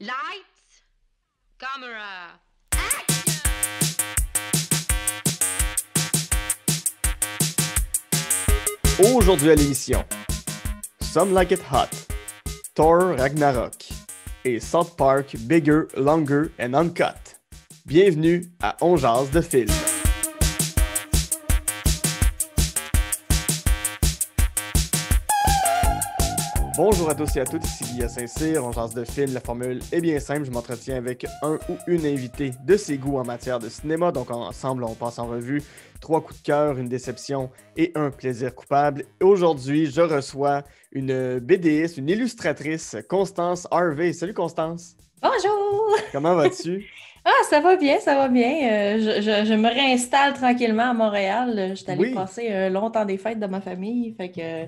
Light, camera, action! Aujourd'hui à l'émission, Some Like It Hot, Thor Ragnarok et South Park Bigger, Longer and Uncut. Bienvenue à On Jazz de Film. Bonjour à tous et à toutes, ici Guillaume Saint-Cyr, on de film, la formule est bien simple, je m'entretiens avec un ou une invitée de ses goûts en matière de cinéma, donc ensemble on passe en revue trois coups de cœur, une déception et un plaisir coupable. Aujourd'hui, je reçois une BDS, une illustratrice, Constance Harvey. Salut Constance! Bonjour! Comment vas-tu? Ah, ça va bien, ça va bien. Euh, je, me réinstalle tranquillement à Montréal. Euh, J'étais allée passer un des fêtes de ma famille. Fait que euh,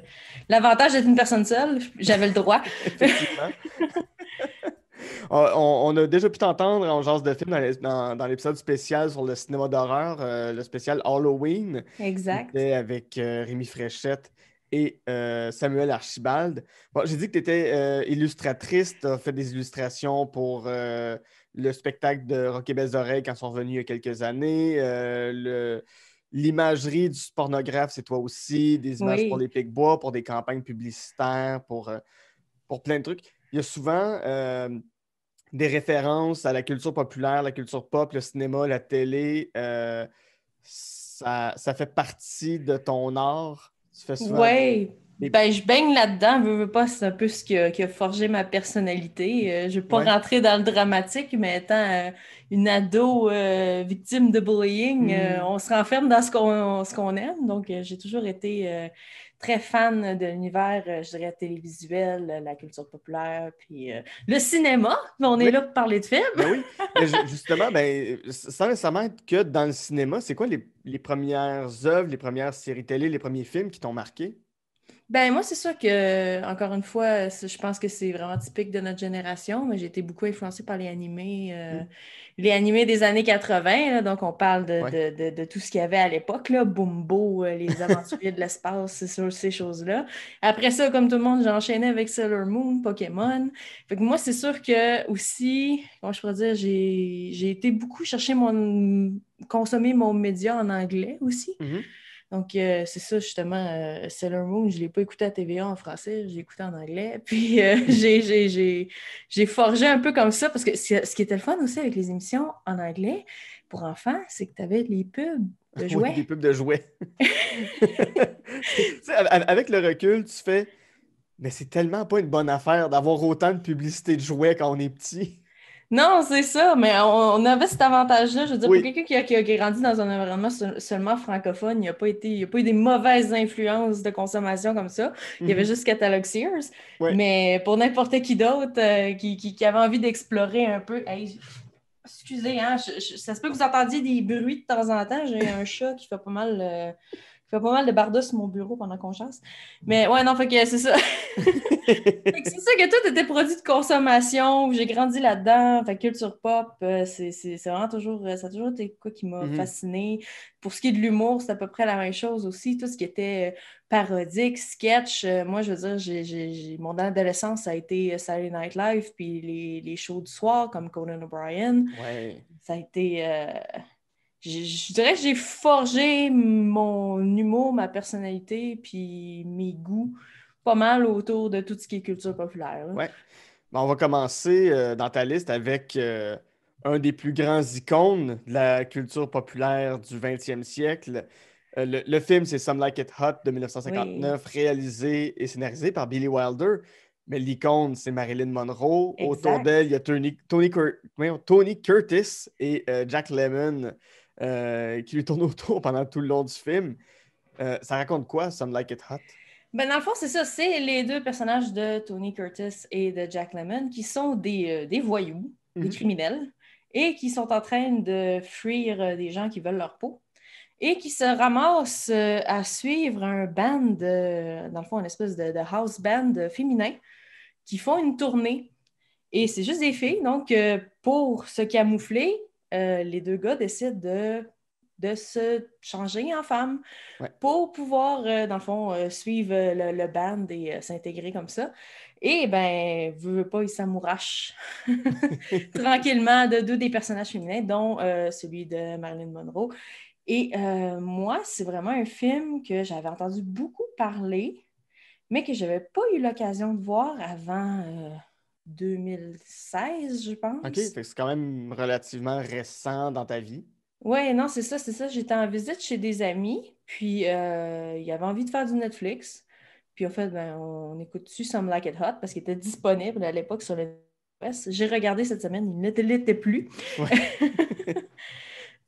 l'avantage d'être une personne seule, j'avais le droit. on, a déjà pu t'entendre en genre de film dans l'épisode spécial sur le cinéma d'horreur, le spécial Halloween. Exact. Avec Rémi Fréchette et Samuel Archibald. Bon, J'ai dit que tu étais illustratrice, tu as fait des illustrations pour le spectacle de Rocky Belles Oreilles quand ils sont revenus il y a quelques années, euh, l'imagerie du pornographe, c'est toi aussi, des images pour les pics-bois, pour des campagnes publicitaires, euh, pour, plein de trucs. Il y a souvent euh, des références à la culture populaire, la culture pop, le cinéma, la télé. ça, fait partie de ton art. Tu fais souvent. Oui. Ben, je baigne là-dedans, veux, veux pas, c'est un peu ce qui a, forgé ma personnalité. Euh, je ne veux pas rentrer dans le dramatique, mais étant euh, une ado euh, victime de bullying, hmm. on se renferme dans ce qu'on aime. Donc, j'ai toujours été très fan de l'univers, je dirais, télévisuel, la culture populaire, puis le cinéma. On est là pour parler de films. Ben oui, justement, ben, sans nécessairement être que dans le cinéma, c'est quoi les, les, premières œuvres, les premières séries télé, les premiers films qui t'ont marqué? Ben moi, c'est sûr que, encore une fois, je pense que c'est vraiment typique de notre génération, mais j'ai été beaucoup influencée par les animés, euh, mm. les animés des années 80. donc, on parle de, tout ce qu'il y avait à l'époque, là, Bumbo, euh, les aventuriers de l'espace, c'est sûr, ces choses-là. Après ça, comme tout le monde, j'enchaînais avec Sailor Moon, Pokémon. Fait que moi, c'est sûr que aussi, comment je pourrais dire, j'ai, été beaucoup chercher mon consommer mon média en anglais aussi. Mm-hmm. Donc, euh, c'est ça, justement, euh, Sailor Moon, je ne l'ai pas écouté à TVA en français, j'ai écouté en anglais. Puis, euh, j'ai forgé un peu comme ça, parce que ce qui était le fun aussi avec les émissions en anglais pour enfants, c'est que tu avais les pubs de jouets. les pubs de jouets. avec le recul, tu fais, mais c'est tellement pas une bonne affaire d'avoir autant de publicité de jouets quand on est petit. Non, c'est ça, mais on, avait cet avantage-là. Je veux dire, pour quelqu'un qui a, qui grandi dans un environnement seulement francophone, il n'y a, pas eu des mauvaises influences de consommation comme ça. Il y avait mhm. juste Catalog Sears. Mais pour n'importe qui d'autre euh, qui, avait envie d'explorer un peu, excusez, hein, ça se peut que vous entendiez des bruits de temps en temps. J'ai un chat qui fait pas mal. Euh, fais pas mal de bardos sur mon bureau pendant qu'on chasse. Mais ouais, non, fait que c'est ça. c'est ça que tout était produit de consommation. J'ai grandi là-dedans. Fait culture pop, euh, c'est vraiment toujours. Euh, ça toujours été quoi qui m'a mm-hmm. fasciné. Pour ce qui est de l'humour, c'est à peu près la même chose aussi. Tout ce qui était euh, parodique, sketch. Moi, je veux dire, mon adolescence, ça a été Saturday Night Live, puis les, les shows du soir, comme Conan O'Brien. Ça a été je, dirais que j'ai forgé mon humour, ma personnalité, puis mes goûts pas mal autour de tout ce qui est culture populaire. Ben, on va commencer euh, dans ta liste avec euh, un des plus grands icônes de la culture populaire du 20e siècle. Euh, le, film, c'est Some Like It Hot de 1959, réalisé et scénarisé par Billy Wilder. Mais l'icône, c'est Marilyn Monroe. Autour d'elle, il y a Tony Curtis et Jack Lemmon. Euh, qui lui tourne autour pendant tout le long du film. Euh, ça raconte quoi, Some Like It Hot? Ben, dans le fond, c'est ça. C'est les deux personnages de Tony Curtis et de Jack Lemmon qui sont des, euh, des voyous, des mhm. criminels, et qui sont en train de fuir des gens qui veulent leur peau et qui se ramassent à suivre un band, dans le fond, une espèce de, de house band féminin qui font une tournée. Et c'est juste des filles, donc pour se camoufler, euh, les deux gars décident de, se changer en femme pour pouvoir, euh, dans le fond, euh, suivre le, band et s'intégrer comme ça. Et ben, ne veut pas, ils s'amourachent tranquillement de deux des personnages féminins, dont celui de Marilyn Monroe. Et moi, c'est vraiment un film que j'avais entendu beaucoup parler, mais que je n'avais pas eu l'occasion de voir avant 2016, je pense. OK, c'est quand même relativement récent dans ta vie. Oui, non, c'est ça, c'est ça. J'étais en visite chez des amis, puis euh, ils avaient envie de faire du Netflix. Puis en fait, ben, on, écoute dessus Some Like It Hot parce qu'il était disponible à l'époque sur le J'ai regardé cette semaine, il ne l'était plus.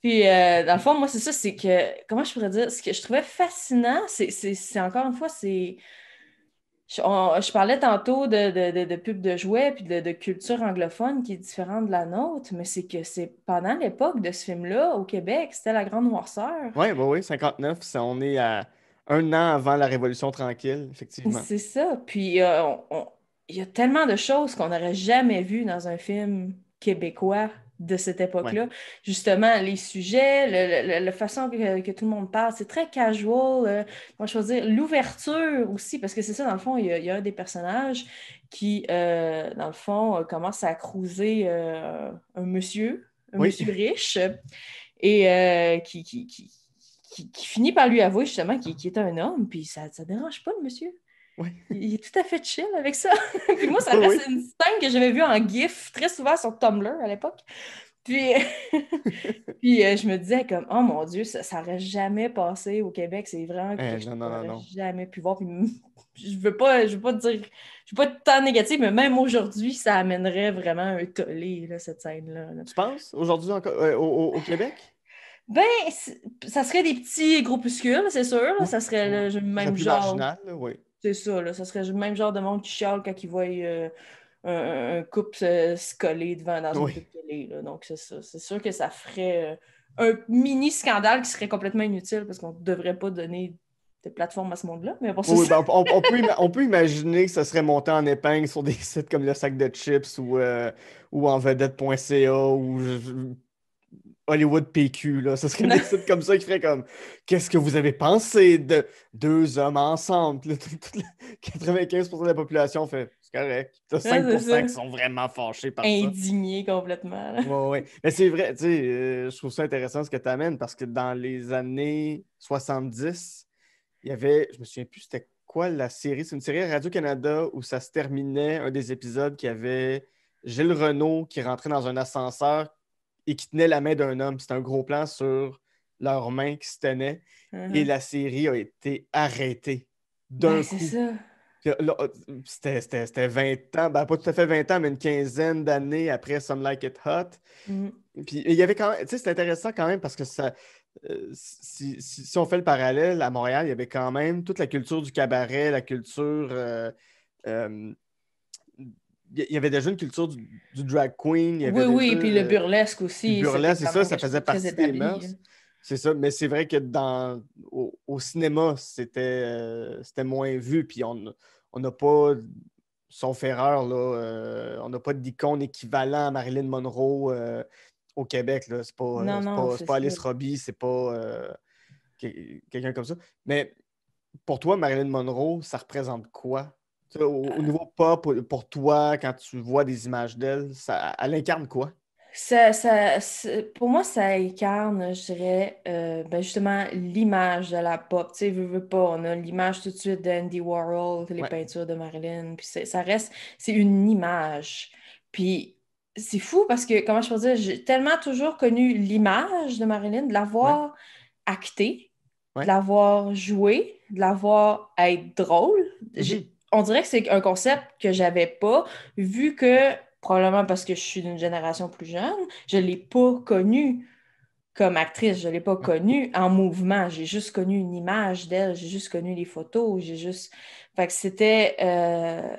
Puis, euh, dans le fond, moi, c'est ça, c'est que, comment je pourrais dire, ce que je trouvais fascinant, c'est encore une fois, c'est je, parlais tantôt de, de, de, pub de jouets puis de, culture anglophone qui est différente de la nôtre, mais c'est que c'est pendant l'époque de ce film-là, au Québec, c'était la grande noirceur. Oui, oui, 59, ça, on est à un an avant la Révolution tranquille, effectivement. C'est ça. Puis euh, il y a tellement de choses qu'on n'aurait jamais vues dans un film québécois de cette époque-là. Justement, les sujets, le, la façon que, tout le monde parle, c'est très casual. Euh, moi, l'ouverture aussi, parce que c'est ça, dans le fond, il y a, des personnages qui, euh, dans le fond, euh, commence à croiser un monsieur, un monsieur riche, et qui qui, qui, qui, finit par lui avouer justement qu'il est un homme, puis ça ne dérange pas le monsieur. Il est tout à fait chill avec ça. puis moi, ça ah reste une scène que j'avais vue en GIF très souvent sur Tumblr à l'époque. Puis, puis euh, je me disais comme oh mon dieu ça n'aurait jamais passé au Québec c'est vraiment eh, que je n'aurais jamais pu voir je veux pas je veux pas dire je veux pas être tant négatif mais même aujourd'hui ça amènerait vraiment un tollé là, cette scène là, tu penses aujourd'hui encore euh, au, Québec ben ça serait des petits groupuscules c'est sûr là, ça serait le même genre oui c'est ça, Ce serait le même genre de monde qui chiale quand il voit euh, un, couple se, coller devant un oui. télé. Donc, c'est ça. C'est sûr que ça ferait euh, un mini scandale qui serait complètement inutile parce qu'on ne devrait pas donner des plateformes à ce monde-là. Mais oui, ben, on, peut imaginer que ça serait monté en épingle sur des sites comme le sac de chips ou, euh, ou en vedette.ca ou Hollywood PQ. Là. Ce serait des sites comme ça qui ferait comme Qu'est-ce que vous avez pensé de deux hommes ensemble? 95% de la population fait C'est correct. 5% qui sont vraiment fâchés par ça. Indignés complètement. Oui, ouais. Mais c'est vrai, tu sais, euh, je trouve ça intéressant ce que tu amènes parce que dans les années 70, il y avait, je me souviens plus c'était quoi la série, c'est une série Radio-Canada où ça se terminait un des épisodes qui avait Gilles Renault qui rentrait dans un ascenseur et qui tenait la main d'un homme. C'était un gros plan sur leurs mains qui se tenaient. Et uh-huh. la série a été arrêtée d'un coup. C'était 20 ans, ben, pas tout à fait 20 ans, mais une quinzaine d'années après Some Like It Hot. Mm. Puis il y avait quand c'est intéressant quand même parce que ça, euh, si, on fait le parallèle, à Montréal, il y avait quand même toute la culture du cabaret, la culture euh, euh, il y avait déjà une culture du, drag queen. Il oui, oui, puis le euh, burlesque aussi. Le burlesque, c'est ça, ça faisait partie des mœurs. Hein. C'est ça, mais c'est vrai que dans au, cinéma, euh, c'était moins vu, puis on n'a pas son ferreur, là, euh, on n'a pas d'icône équivalent à Marilyn Monroe au Québec. Là. C'est pas, c'est pas Alice Robbie, c'est pas quelqu'un comme ça. Mais pour toi, Marilyn Monroe, ça représente quoi? Au, euh. niveau pop, pour, toi, quand tu vois des images d'elle, elle incarne quoi? Ça, pour moi, ça incarne, je dirais, euh, ben, justement, l'image de la pop. Tu sais, pas, on a l'image tout de suite d'Andy Warhol, les peintures de Marilyn, puis ça reste, c'est une image. Puis c'est fou parce que, comment je peux dire, j'ai tellement toujours connu l'image de Marilyn, de l'avoir actée, de l'avoir jouée, de l'avoir être drôle. J'ai on dirait que c'est un concept que j'avais pas, vu que, probablement parce que je suis d'une génération plus jeune, je l'ai pas connu comme actrice, je ne l'ai pas connue en mouvement. J'ai juste connu une image d'elle, j'ai juste connu les photos, j'ai juste. Fait que c'était. Euh,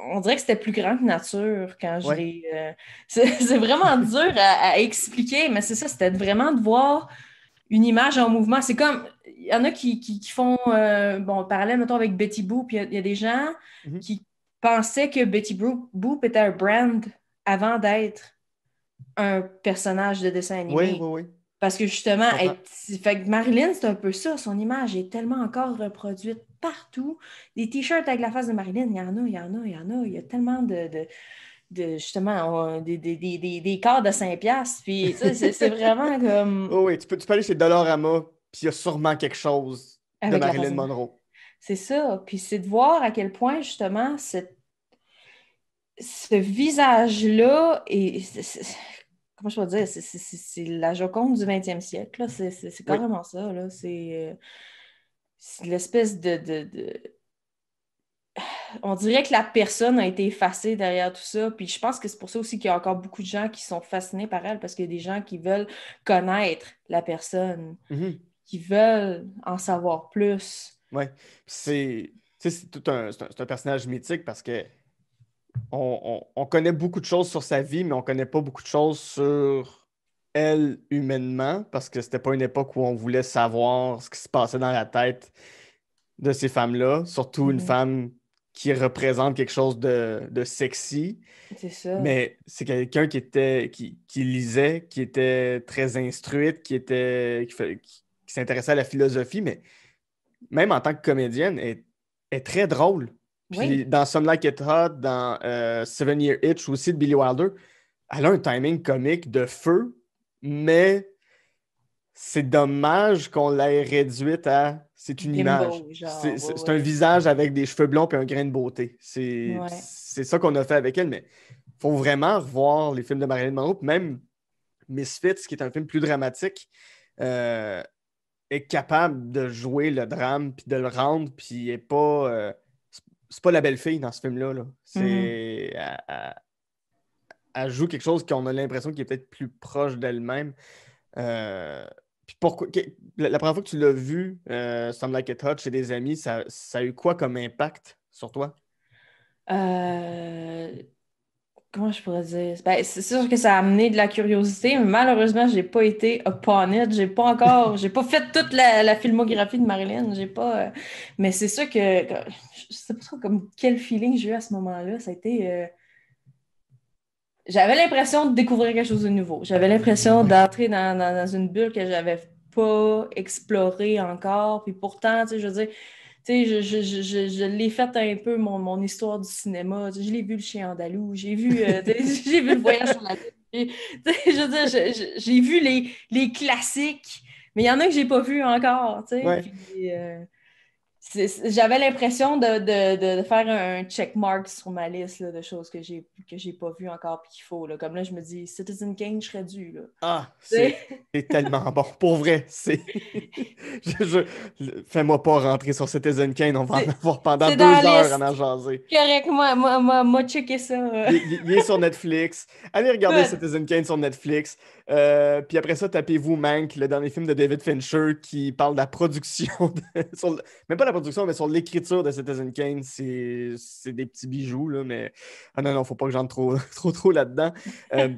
on dirait que c'était plus grand que nature quand je l'ai. Euh, c'est vraiment dur à, expliquer, mais c'est ça, c'était vraiment de voir une image en mouvement. C'est comme, il y en a qui, font, euh, bon, on parlait, mettons, avec Betty Boop, il y, a des gens mhm. qui pensaient que Betty Boop était un brand avant d'être un personnage de dessin animé. Oui, oui, oui. Parce que justement, fait Marilyn, c'est un peu ça. Son image est tellement encore reproduite partout. Des t-shirts avec la face de Marilyn, il y en a, il y en a, il y en a. Il y a tellement de justement des, des, des, des quarts de saint Puis c'est vraiment comme. Oh oui, tu peux, tu aller chez Dolorama, puis il y a sûrement quelque chose de Marilyn Monroe. C'est ça. Puis c'est de voir à quel point justement ce visage-là et comment je peux dire, c'est la Joconde du 20e siècle. C'est carrément ça. Euh, c'est l'espèce de on dirait que la personne a été effacée derrière tout ça. Puis je pense que c'est pour ça aussi qu'il y a encore beaucoup de gens qui sont fascinés par elle, parce qu'il y a des gens qui veulent connaître la personne, mhm. qui veulent en savoir plus. Oui, c'est tout un, personnage mythique parce que on, connaît beaucoup de choses sur sa vie, mais on connaît pas beaucoup de choses sur elle humainement, parce que c'était pas une époque où on voulait savoir ce qui se passait dans la tête de ces femmes-là, surtout une mhm. femme qui représente quelque chose de, sexy. C'est ça. Mais c'est quelqu'un qui était qui, lisait, qui était très instruite, qui était qui, s'intéressait à la philosophie, mais même en tant que comédienne, est, est très drôle. Puis dans Some Like It Hot, dans euh, Seven Year Itch aussi de Billy Wilder, elle a un timing comique de feu, mais c'est dommage qu'on l'ait réduite à c'est une image. C'est un visage avec des cheveux blonds et un grain de beauté. C'est ça qu'on a fait avec elle, mais il faut vraiment revoir les films de Marilyn Monroe. Même Misfits, qui est un film plus dramatique, euh, est capable de jouer le drame puis de le rendre, puis n'est pas. Euh, c'est pas la belle fille dans ce film-là. Là. C'est. Mm-hmm. elle, joue quelque chose qu'on a l'impression qui est peut-être plus proche d'elle-même. Euh, pourquoi, la, première fois que tu l'as vu, euh, Some Like It Hot, chez des amis, ça, a eu quoi comme impact sur toi? Euh, comment je pourrais dire? Ben, c'est sûr que ça a amené de la curiosité, mais malheureusement, j'ai pas été upon it. J'ai pas encore, j'ai pas fait toute la, filmographie de Marilyn. J'ai pas. Euh, mais c'est sûr que je sais pas trop comme quel feeling j'ai eu à ce moment-là. Ça a été. Euh, j'avais l'impression de découvrir quelque chose de nouveau. J'avais l'impression d'entrer dans, une bulle que j'avais pas explorée encore. Puis pourtant, je veux tu sais, je, je, l'ai fait un peu, mon, histoire du cinéma. je l'ai vu le chien andalou, j'ai vu, euh, vu le voyage sur la télé. Je veux dire, j'ai vu les, les classiques, mais il y en a que j'ai pas vu encore, tu euh, j'avais l'impression de, de, de, faire un check mark sur ma liste de choses que j'ai que j'ai pas vu encore puis qu'il faut. Là. Comme là, je me dis Citizen Kane, je serais dû. Là. Ah, c'est tellement bon. Pour vrai, c'est. je, je... Fais-moi pas rentrer sur Citizen Kane, on va en avoir pendant deux heures en jaser. Correctement, moi, moi, moi, checker ça. Euh. il, est sur Netflix. Allez regarder Citizen Kane sur Netflix. Euh, puis après ça, tapez-vous Mank, le dernier film de David Fincher qui parle de la production, même pas la production, mais sur l'écriture de Citizen Kane. C'est des petits bijoux, là, mais ah non, non, faut pas que j'entre trop, trop, trop là-dedans. Euh,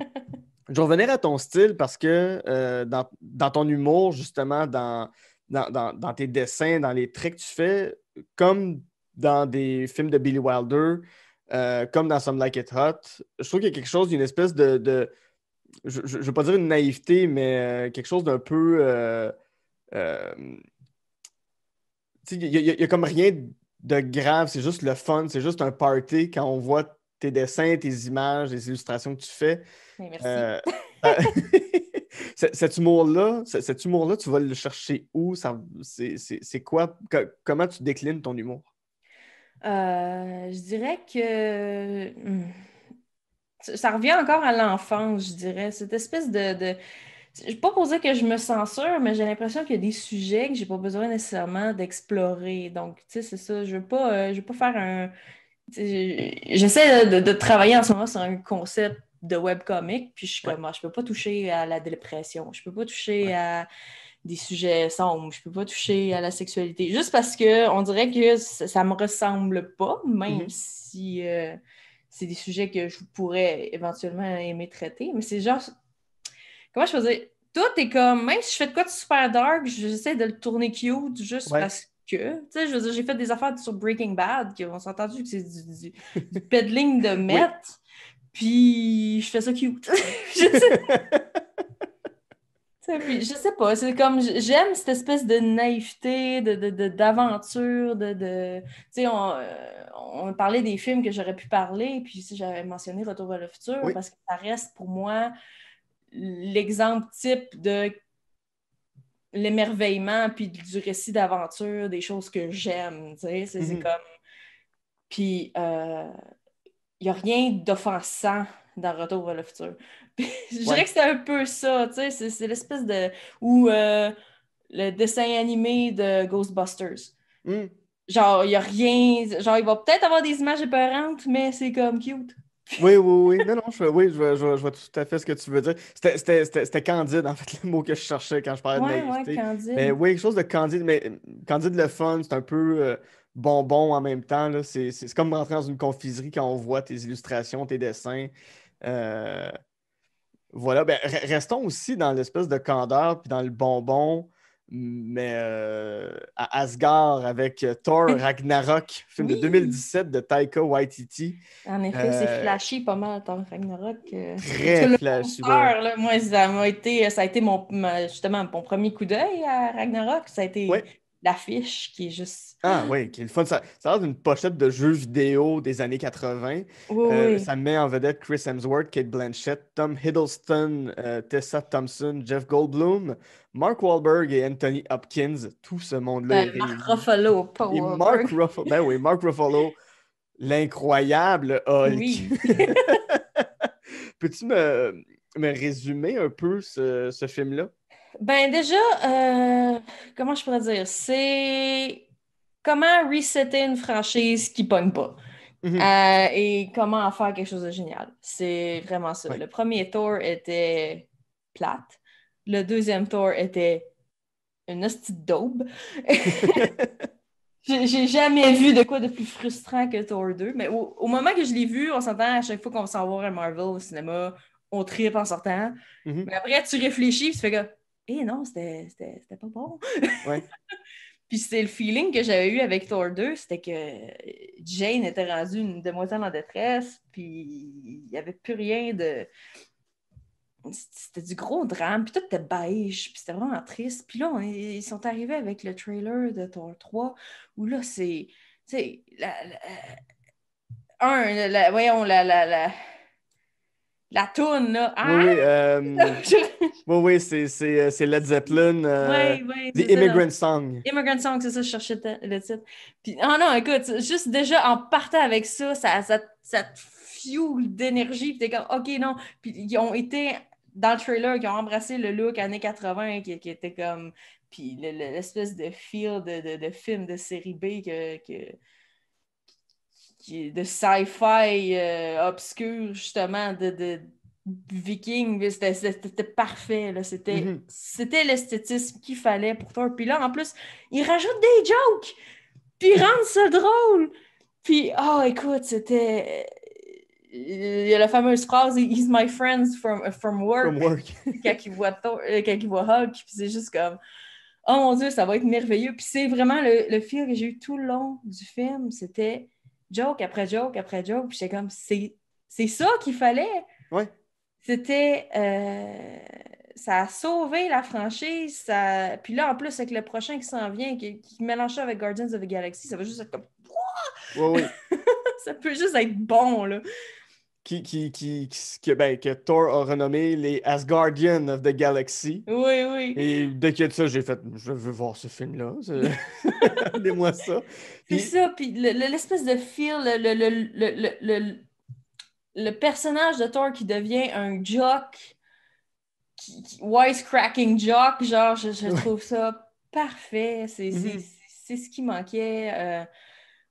je revenir à ton style parce que euh, dans, dans, ton humour, justement, dans, dans, dans, tes dessins, dans les traits que tu fais, comme dans des films de Billy Wilder, comme dans Some Like It Hot, je trouve qu'il y a quelque chose d'une espèce de je ne veux pas dire une naïveté, mais euh, quelque chose d'un peu. Euh, euh, il n'y a, comme rien de grave, c'est juste le fun, c'est juste un party quand on voit tes dessins, tes images, les illustrations que tu fais. merci. cet humour-là, cet humour-là, tu vas le chercher où? C'est quoi? comment tu déclines ton humour? je dirais que hmm, ça revient encore à l'enfance, je dirais. Cette espèce de, de pas pour dire que je me censure, mais j'ai l'impression qu'il y a des sujets que j'ai pas besoin nécessairement d'explorer. Donc, tu sais, c'est ça. Je veux euh, je veux pas faire un. J'essaie de, travailler en ce moment sur un concept de webcomic, puis je suis comme, ah, je peux pas toucher à la dépression, je peux pas toucher à des sujets sombres, je ne peux pas toucher à la sexualité, juste parce que on dirait que ça, ne me ressemble pas, même mm-hmm. si. Euh, c'est des sujets que je pourrais éventuellement aimer traiter, mais c'est genre, comment je faisais, tout est comme, même si je fais de quoi de super dark, j'essaie de le tourner cute juste parce que, tu sais, je veux dire, j'ai fait des affaires sur Breaking Bad, qui, ont s'est entendu que c'est du, du, peddling de meth, puis je fais ça cute. je sais pas, c'est comme j'aime cette espèce de naïveté, d'aventure, de, Tu sais, on, euh, on, parlait des films que j'aurais pu parler, puis j'avais mentionné Retour vers le futur, parce que ça reste pour moi l'exemple type de l'émerveillement, puis du récit d'aventure, des choses que j'aime, tu sais, c'est mm-hmm. comme... Puis, il euh, n'y a rien d'offensant dans Retour vers le futur. je dirais que c'est un peu ça, tu sais, c'est, l'espèce de... Ou euh, le dessin animé de Ghostbusters. Hmm. Genre, il n'y a rien... Genre, il va peut-être avoir des images épeurantes, mais c'est comme cute. oui, oui, oui. Non, non, je, vois tout à fait ce que tu veux dire. C'était, c'était, candide, en fait, le mot que je cherchais quand je parlais de Mais oui, quelque chose de candide, mais candide le fun, c'est un peu euh, bonbon en même temps. C'est, c'est comme rentrer dans une confiserie quand on voit tes illustrations, tes dessins. Euh, voilà, ben, restons aussi dans l'espèce de candeur puis dans le bonbon, mais euh, à Asgard avec euh, Thor Ragnarok, film de 2017 de Taika Waititi. En effet, c'est euh, flashy pas mal Thor Ragnarok. Très flashy. moi, ça a été, ça a été mon, justement mon premier coup d'œil à Ragnarok. Ça a été l'affiche qui est juste. Ah oui, qui est le fun. Ça, d'une pochette de jeux vidéo des années 80. Euh, ça met en vedette Chris Hemsworth, Kate Blanchett, Tom Hiddleston, euh, Tessa Thompson, Jeff Goldblum, Mark Wahlberg et Anthony Hopkins. Tout ce monde-là. Ben, ben Mark Ruffalo, pas Mark Ruffalo. oui, l'incroyable Hulk. Oui. Peux-tu me, résumer un peu ce film-là? Ben déjà, euh, comment je pourrais dire? C'est comment resetter une franchise qui pogne pas. Mm-hmm. Euh, et comment en faire quelque chose de génial. C'est vraiment ça. Le premier tour était plate. Le deuxième tour était une hostie d'aube. J'ai jamais vu de quoi de plus frustrant que tour 2. Mais au, moment que je l'ai vu, on s'entend à chaque fois qu'on s'en va voir un Marvel au cinéma, on tripe en sortant. Mm-hmm. Mais après, tu réfléchis, tu fais que eh non, c'était pas bon. Puis c'est le feeling que j'avais eu avec Thor 2, c'était que Jane était rendue une demoiselle en détresse, puis il n'y avait plus rien de. C'était du gros drame, puis tout était beige, puis c'était vraiment triste. Puis là, ils sont arrivés avec le trailer de Thor 3, où là, c'est. Tu sais, la, un, la, voyons, la. la, la... La toune, là. Hein? oui, oui, c'est euh, Led Zeppelin. Euh, The Immigrant Song. Immigrant Song, c'est ça, je cherchais le titre. Puis, ah non, écoute, juste déjà en partant avec ça, ça, ça, te fuel d'énergie. Puis t'es comme, OK, non. Puis ils ont été, dans le trailer, ils ont embrassé le look années 80 qui, était comme. Puis l'espèce de feel de, de, film de série B que, que de sci-fi obscure euh, obscur, justement, de, de, viking, c'était parfait. Mm-hmm. C'était l'esthétisme qu'il fallait pour toi. Puis là, en plus, il rajoute des jokes, puis il rend ça drôle. Puis, oh, écoute, c'était. Il y a la fameuse phrase He's my friend from, work. quand, il voit Hulk, euh, puis c'est juste comme Oh mon Dieu, ça va être merveilleux. Puis c'est vraiment le, le feel que j'ai eu tout le long du film. C'était joke après joke après joke. Puis j'étais comme C'est ça qu'il fallait. Ouais. C'était. Euh, ça a sauvé la franchise. Ça... Puis là, en plus, avec le prochain qui s'en vient, qui, mélangeait avec Guardians of the Galaxy, ça va juste être comme. ça peut juste être bon, là. Qui, qui, qui, ben, que, Thor a renommé les Asgardians of the Galaxy. Oui, oui. Et dès qu'il y a de ça, j'ai fait je veux voir ce film-là. Donnez-moi ça. Puis, ça, puis l'espèce de feel, le, le le personnage de Thor qui devient un jock, qui, wisecracking jock, genre, je, trouve ça parfait. C'est mhm. ce qui manquait. Euh,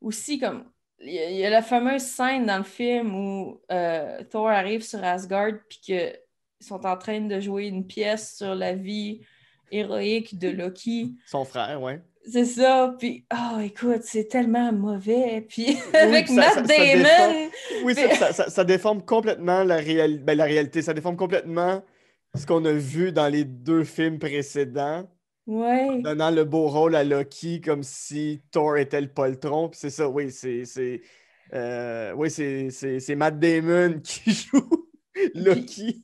aussi, comme il y, a la fameuse scène dans le film où euh, Thor arrive sur Asgard puis qu'ils sont en train de jouer une pièce sur la vie héroïque de Loki. Son frère, ouais. C'est ça. Puis, oh, écoute, c'est tellement mauvais. Puis, avec Matt Damon. oui, ça, déforme complètement la, ben, la réalité. Ça déforme complètement ce qu'on a vu dans les deux films précédents. Ouais. donnant le beau rôle à Loki comme si Thor était le poltron. Puis c'est ça, oui, c'est. Euh, oui, c'est Matt Damon qui joue Loki.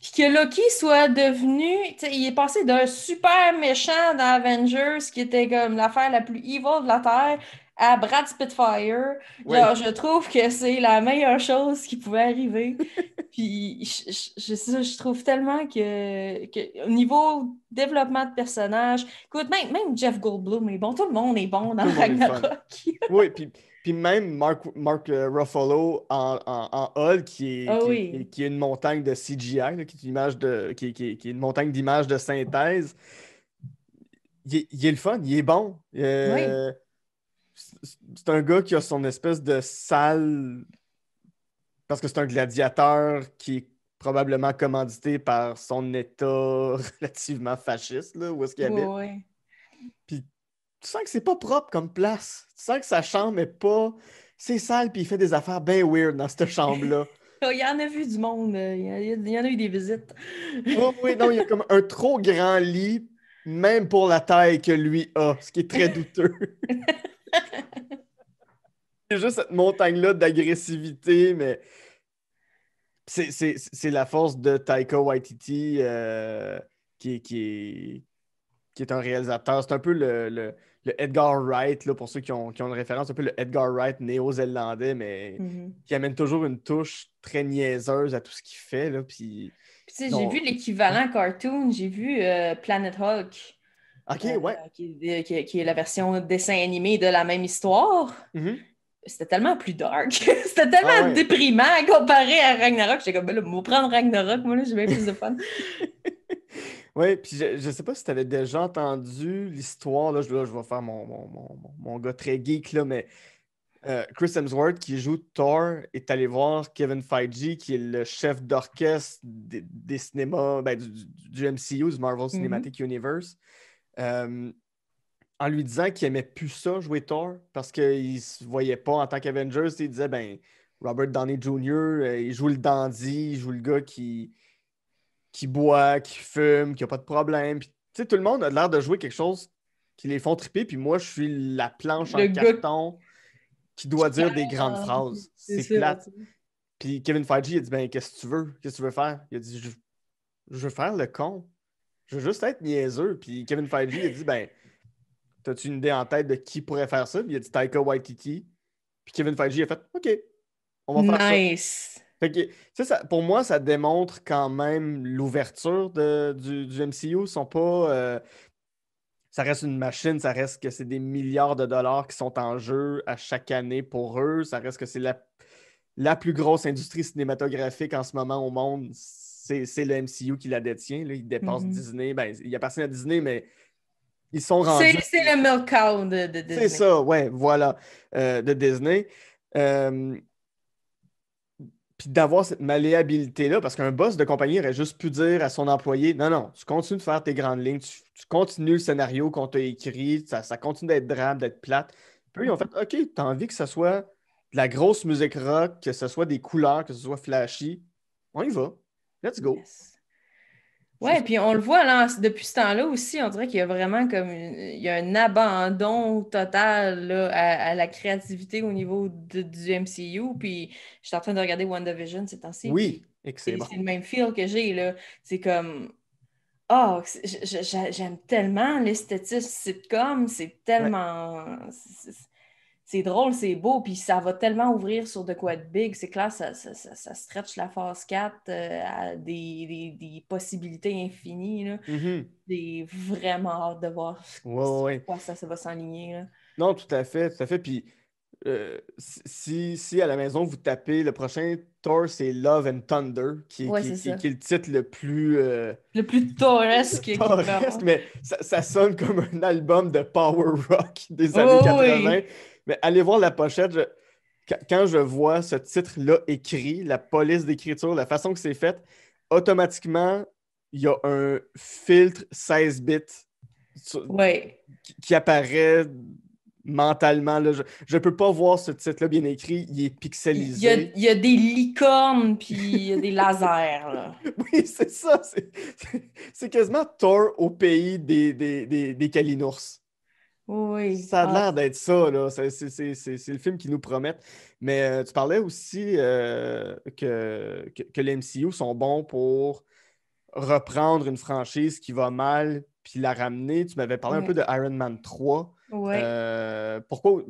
Puis que Loki soit devenu. Il est passé d'un super méchant dans Avengers, qui était comme l'affaire la plus evil de la Terre, à Brad Spitfire. je trouve que c'est la meilleure chose qui pouvait arriver. Puis je, je, trouve tellement que, au niveau développement de personnages... écoute, même, Jeff Goldblum est bon, tout le monde est bon dans Ragnarok. oui, puis puis même Mark, euh, Ruffalo en, Hall, ah qui est, une montagne de CGI, qui, est une montagne d'images de synthèse. Il est, le fun, il est bon. Euh, c'est un gars qui a son espèce de salle, Parce que c'est un gladiateur qui est probablement commandité par son état relativement fasciste, là, où est-ce qu'il tu sens que c'est pas propre comme place. Tu sens que sa chambre est pas. C'est sale, puis il fait des affaires bien weird dans cette chambre-là. il y en a vu du monde. Euh, il y, en a eu des visites. oui, non, il y a comme un trop grand lit, même pour la taille que lui a, ce qui est très douteux. c'est juste cette montagne-là d'agressivité, mais c'est la force de Taika Waititi euh, qui, qui, est, un réalisateur. C'est un peu le le Edgar Wright, pour ceux qui ont, une référence, un peu le Edgar Wright néo-zélandais, mais mhm. qui amène toujours une touche très niaiseuse à tout ce qu'il fait. Là, puis... j'ai vu l'équivalent cartoon, j'ai vu euh, Planet Hulk. Euh, euh, qui, est la version dessin animé de la même histoire. Mhm. C'était tellement plus dark. C'était tellement ah déprimant comparé à Ragnarok. J'étais comme, ben là, prendre Ragnarok, moi, j'ai bien plus de fun. Oui, puis je ne sais pas si tu avais déjà entendu l'histoire, là, je, je vais faire mon, mon, gars très geek, là, mais euh, Chris Hemsworth, qui joue Thor, est allé voir Kevin Feige, qui est le chef d'orchestre des, cinémas, ben, du, MCU, du Marvel mm-hmm. Cinematic Universe, euh, en lui disant qu'il n'aimait plus ça, jouer Thor, parce qu'il ne se voyait pas en tant qu'Avengers. Il disait, ben, Robert Downey Jr., euh, il joue le dandy, il joue le gars qui qui boit, qui fume, qui n'a pas de problème. Puis, tout le monde a l'air de jouer quelque chose qui les font triper. Puis moi, je suis la planche en carton qui doit dire des grandes hein. phrases. C'est plate. Puis Kevin Feige, il a dit Ben, qu'est-ce que tu veux Qu'est-ce que tu veux faire Il a dit je... veux faire le con. Je veux juste être niaiseux. Puis Kevin Feige, il a dit Ben, t'as-tu une idée en tête de qui pourrait faire ça Puis il a dit Taika Waititi. Puis Kevin Feige, a fait OK, on va faire ça. Nice. Fait ça, pour moi, ça démontre quand même l'ouverture du, du, MCU. sont pas. Euh, ça reste une machine, ça reste que c'est des milliards de dollars qui sont en jeu à chaque année pour eux. Ça reste que c'est la, la plus grosse industrie cinématographique en ce moment au monde. C'est le MCU qui la détient. Là. Ils dépensent mm-hmm. Disney. Ben, il appartient à Disney, mais ils sont rendus. C'est le milk cow de, Disney. C'est ça, ouais, voilà, euh, de Disney. Euh, puis d'avoir cette malléabilité-là, parce qu'un boss de compagnie aurait juste pu dire à son employé Non, non, tu continues de faire tes grandes lignes, tu, continues le scénario qu'on t'a écrit, ça, ça continue d'être drame, d'être plate. Puis ils ont fait OK, t'as envie que ce soit de la grosse musique rock, que ce soit des couleurs, que ce soit flashy. On y va. Let's go. Oui, puis on le voit là, depuis ce temps-là aussi, on dirait qu'il y a vraiment comme il y a un abandon total à, la créativité au niveau du MCU. Puis je en train de regarder WandaVision ces temps Oui, excellent. C'est le même feel que j'ai. là. C'est comme Oh, j'aime tellement l'esthétisme sitcom, c'est tellement c'est drôle, c'est beau, puis ça va tellement ouvrir sur de quoi être big. C'est clair, ça, ça, stretch la phase 4 euh, à des, possibilités infinies. Mm-hmm. J'ai vraiment hâte de voir ouais, ça, ça va s'enligner. Non, tout à fait, tout à fait. Puis euh, si, si, à la maison vous tapez le prochain tour c'est Love and Thunder, qui, qui, est le titre le plus. Euh, le plus Thoresque. mais ça, sonne comme un album de power rock des années 80. Mais allez voir la pochette. Quand je vois ce titre-là écrit, la police d'écriture, la façon que c'est fait, automatiquement, il y a un filtre 16 bits qui apparaît mentalement. je ne peux pas voir ce titre-là bien écrit. Il est pixelisé. Il y a, des licornes puis des lasers. Oui, c'est ça. C'est quasiment Thor au pays des, des, Oui. Ça a ah. l'air d'être ça. C'est le film qui nous promet. Mais euh, tu parlais aussi euh, que, les MCU sont bons pour reprendre une franchise qui va mal puis la ramener. Tu m'avais parlé un peu de Iron Man 3 Ouais. Euh, pourquoi,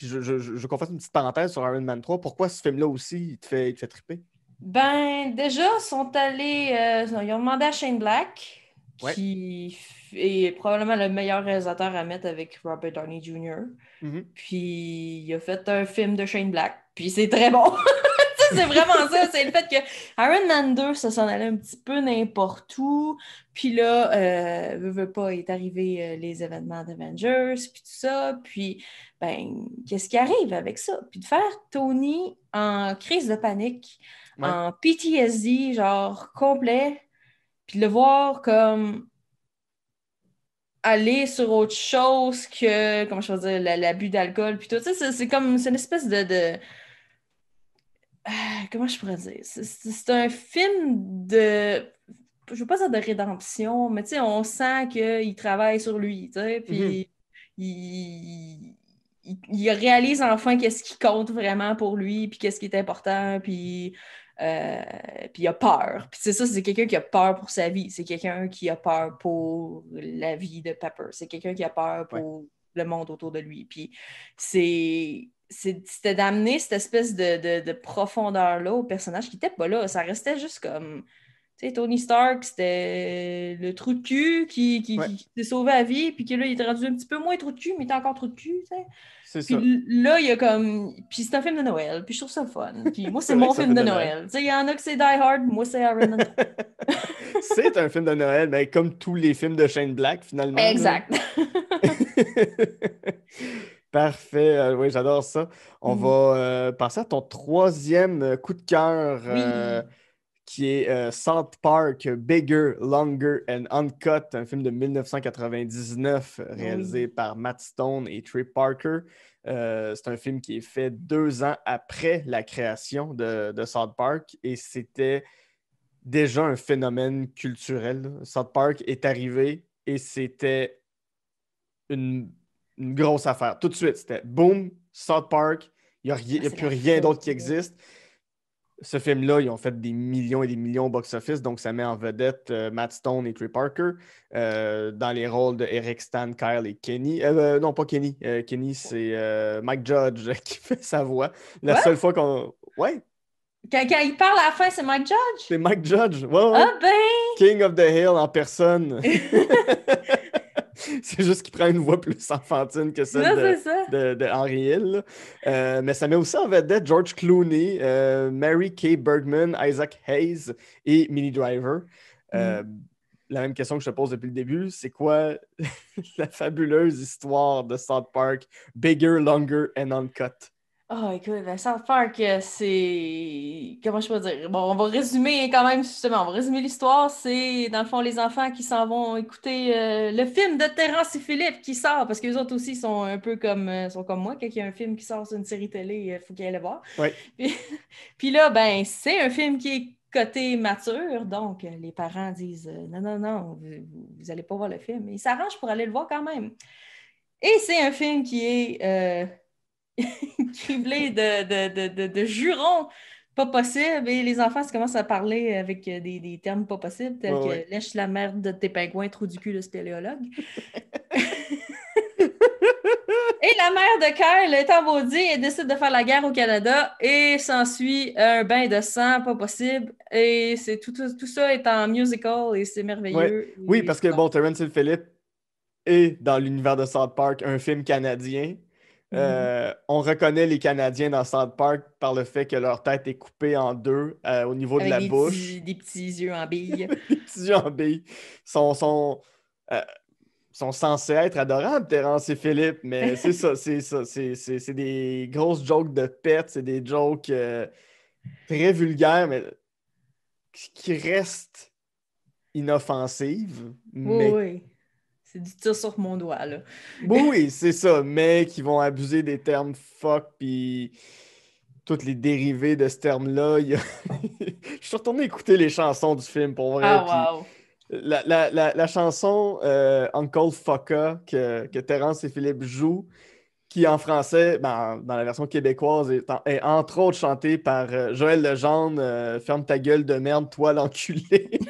je, je, une petite parenthèse sur Iron Man 3, pourquoi ce film-là aussi, il te fait, te fait triper? Ben, déjà, sont allés, euh, ils ont demandé à Shane Black, qui est probablement le meilleur réalisateur à mettre avec Robert Downey Jr. Mm-hmm. Puis, il a fait un film de Shane Black, puis c'est très bon! c'est vraiment ça. C'est le fait que Iron Man 2, ça s'en allait un petit peu n'importe où. Puis là, euh, veut, pas, est arrivé euh, les événements d'Avengers, puis tout ça. Puis, ben, qu'est-ce qui arrive avec ça? Puis de faire Tony en crise de panique, en PTSD, genre complet, puis de le voir comme aller sur autre chose que, comment je veux dire, l'abus d'alcool, puis tout. ça, c'est comme, c'est une espèce de euh, comment je pourrais dire? C'est un film de. Je veux pas dire de rédemption, mais tu sais, on sent qu'il travaille sur lui, tu puis mm-hmm. il, il, réalise enfin qu'est-ce qui compte vraiment pour lui, puis qu'est-ce qui est important, puis. Euh, puis il a peur. c'est ça, c'est quelqu'un qui a peur pour sa vie. C'est quelqu'un qui a peur pour la vie de Pepper. C'est quelqu'un qui a peur pour le monde autour de lui. Puis c'est c'était d'amener cette espèce de, profondeur-là au personnage qui n'était pas là. Ça restait juste comme. Tu sais, Tony Stark, c'était le trou de cul qui, qui, sauvé à vie, puis que là, il est rendu un petit peu moins trou de cul, mais il était encore trou de cul, tu sais. là, il y a comme. Puis c'est un film de Noël, puis je trouve ça fun. Puis moi, c'est mon film de Noël. Tu sais, il y en a qui c'est Die Hard, moi, c'est Iron Man. c'est un film de Noël, mais comme tous les films de Shane Black, finalement. Exact. Parfait, euh, oui, j'adore ça. On mmh va euh, passer à ton troisième euh, coup de cœur qui est South Park Bigger, Longer and Uncut, un film de 1999 réalisé par Matt Stone et Trey Parker. c'est un film qui est fait deux ans après la création de, de South Park et c'était déjà un phénomène culturel. South Park est arrivé et c'était une une grosse affaire. Tout de suite, c'était boom, South Park, il n'y a, ah, plus rien d'autre qui existe. Ce film-là, ils ont fait des millions et des millions au box-office, donc ça met en vedette euh, Matt Stone et Trey Parker euh, dans les rôles de Eric Stan, Kyle et Kenny. Euh, non, pas Kenny. Kenny, c'est Mike Judge qui fait sa voix. La seule fois qu'on. Ouais, quand, il parle à la fin, c'est Mike Judge? C'est Mike Judge, ouais, ah ben! King of the Hill en personne. c'est juste qu'il prend une voix plus enfantine que celle de, de, Hill. Euh, mais ça met aussi en vedette George Clooney, euh, Mary Kay Bergman, Isaac Hayes et Minnie Driver. Euh, mm. La même question que je te pose depuis le début, c'est quoi la fabuleuse histoire de South Park, Bigger, Longer and Uncut? Ah, oh, écoute, ben, South Park, c'est. Comment je peux dire? Bon, on va résumer quand même, justement. On va résumer l'histoire. C'est, dans le fond, les enfants qui s'en vont écouter euh, le film de Terence et Philippe qui sort, parce que les autres aussi sont un peu comme, euh, sont comme moi. Quand il y a un film qui sort sur une série télé, il euh, faut qu'ils aillent le voir. Oui. Puis, là, ben, c'est un film qui est côté mature. Donc, les parents disent non, non, non, vous n'allez pas voir le film. Ils s'arrangent pour aller le voir quand même. Et c'est un film qui est criblé de, de, jurons pas possibles. Et les enfants se commencent à parler avec euh, des, termes pas possibles, tels que lèche la merde de tes pingouins, trou du cul, de spéléologue. Et la mère de Kyle est maudite, et décide de faire la guerre au Canada et s'ensuit un bain de sang, pas possible. Et c'est tout, ça est en musical et c'est merveilleux. Oui, parce que bon, Terence Philippe est dans l'univers de South Park, un film canadien. Euh, on reconnaît les Canadiens dans South Park par le fait que leur tête est coupée en deux euh, au niveau de la bouche. des petits yeux en bille. des petits yeux en billes. Sont, sont, censés euh, être adorables, Terence et Philippe, mais c'est ça, c'est ça. C'est des grosses jokes de pets, c'est des jokes très vulgaires, mais qui restent inoffensives, oui. C'est du tir sur mon doigt, là. oui, c'est ça, mais qui vont abuser des termes fuck, puis toutes les dérivées de ce terme-là. je suis retourné écouter les chansons du film pour vrai. Ah, la, chanson euh, Uncle Fucka » que, que Terence et Philippe jouent, qui en français, ben, dans la version québécoise, est, entre autres chantée par euh, Joël Lejeune Ferme ta gueule de merde, toi l'enculé.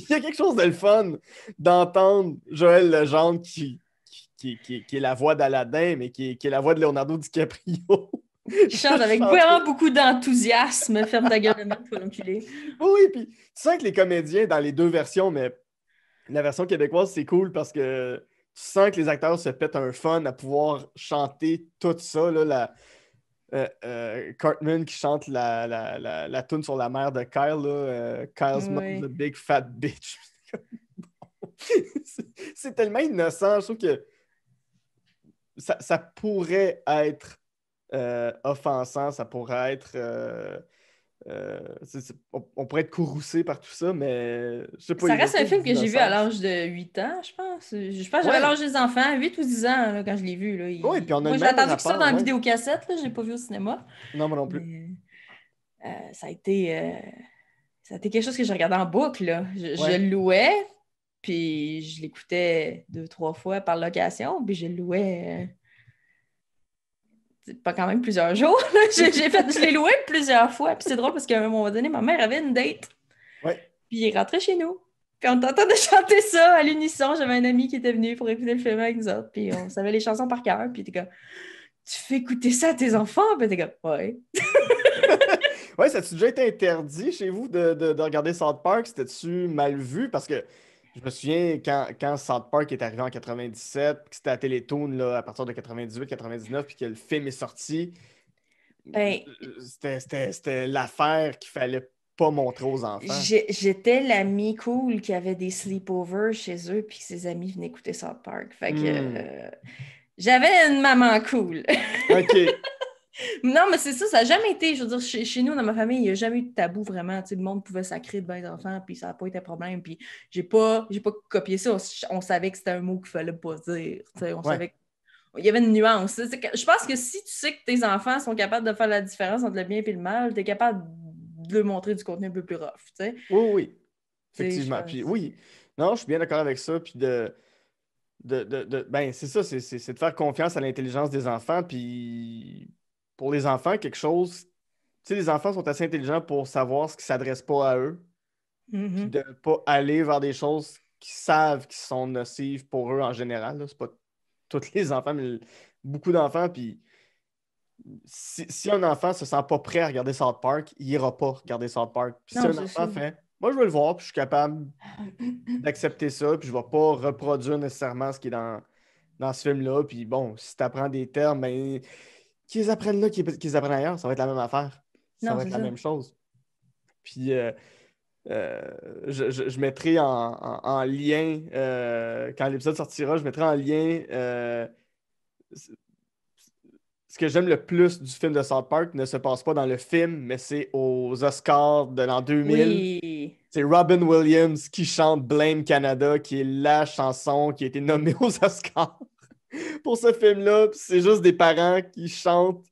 il y a quelque chose de le fun d'entendre Joël Legendre qui, qui, est la voix d'Aladin, mais qui, est la voix de Leonardo DiCaprio. Il chante avec vraiment beaucoup d'enthousiasme. Ferme ta gueule pour Oui, puis tu sens que les comédiens, dans les deux versions, mais la version québécoise, c'est cool parce que tu sens que les acteurs se pètent un fun à pouvoir chanter tout ça, là, euh, euh, Cartman qui chante la, la, la, la tune sur la mer de Kyle, euh, Kyle's the big fat bitch. c'est tellement innocent, je trouve que ça, ça pourrait être offensant, ça pourrait être euh, on, pourrait être courroucé par tout ça, mais Ça reste un film que j'ai vu à l'âge de 8 ans, je pense. Je pense que j'avais l'âge des enfants, 8 ou 10 ans quand je l'ai vu. Là, Moi, j'ai attendu ça dans la vidéocassette, je l'ai pas vu au cinéma. Non, moi non plus. Euh, euh, ça, a été, ça a quelque chose que je regardais en boucle. Je, le louais, puis je l'écoutais deux, trois fois par location, puis je le louais pas quand même plusieurs jours. j'ai, fait, je l'ai loué plusieurs fois. Puis c'est drôle parce qu'à un moment donné, ma mère avait une date. Ouais. Puis il est chez nous. Puis on de chanter ça à l'unisson. J'avais un ami qui était venu pour écouter le film avec nous autres. Puis on savait les chansons par cœur. Puis t'es comme, tu fais écouter ça à tes enfants? Puis t'es comme, ouais. ouais, ça a déjà été interdit chez vous de, de, de regarder South Park? C'était-tu mal vu? Parce que je me souviens quand, quand South Park est arrivé en 97, que c'était à Télétoon là, à partir de 98-99, puis que le film est sorti. Ben, euh, c'était l'affaire qu'il fallait pas montrer aux enfants. J'étais l'ami cool qui avait des sleepovers chez eux, puis ses amis venaient écouter South Park. Fait que hmm. euh, j'avais une maman cool. OK. Non, mais c'est ça, ça n'a jamais été. Je veux dire, chez, nous, dans ma famille, il n'y a jamais eu de tabou vraiment. Tu sais, le monde pouvait sacrer de les enfants puis ça n'a pas été un problème. Puis j'ai pas, j'ai pas copié ça. On, savait que c'était un mot qu'il fallait pas dire. Tu sais, on savait qu'il y avait une nuance. Je pense que si tu sais que tes enfants sont capables de faire la différence entre le bien et le mal, tu es capable de leur montrer du contenu un peu plus rough. Tu sais. Oui, oui. Effectivement. Puis oui. Non, je suis bien d'accord avec ça. Puis de. De, ben, c'est ça, c'est de faire confiance à l'intelligence des enfants, puis pour les enfants, quelque chose. Tu sais, les enfants sont assez intelligents pour savoir ce qui ne s'adresse pas à eux, mm-hmm. de ne pas aller vers des choses qu'ils savent qui sont nocives pour eux en général. Ce pas tous les enfants, mais beaucoup d'enfants. Puis si, si, un enfant se sent pas prêt à regarder South Park, il n'ira pas regarder South Park. Puis si un enfant fait Moi, je veux le voir, puis je suis capable d'accepter ça, puis je ne vais pas reproduire nécessairement ce qui est dans, dans ce film-là. Puis bon, si tu apprends des termes, ben, qu'ils apprennent là, qu'ils apprennent ailleurs, ça va être la même affaire. Ça va être la même chose. Puis euh, euh, je, mettrai en, lien, euh, quand l'épisode sortira, je mettrai en lien ce que j'aime le plus du film de South Park ne se passe pas dans le film, mais c'est aux Oscars de l'an 2000. C'est Robin Williams qui chante Blame Canada, qui est la chanson qui a été nommée aux Oscars pour ce film-là. C'est juste des parents qui chantent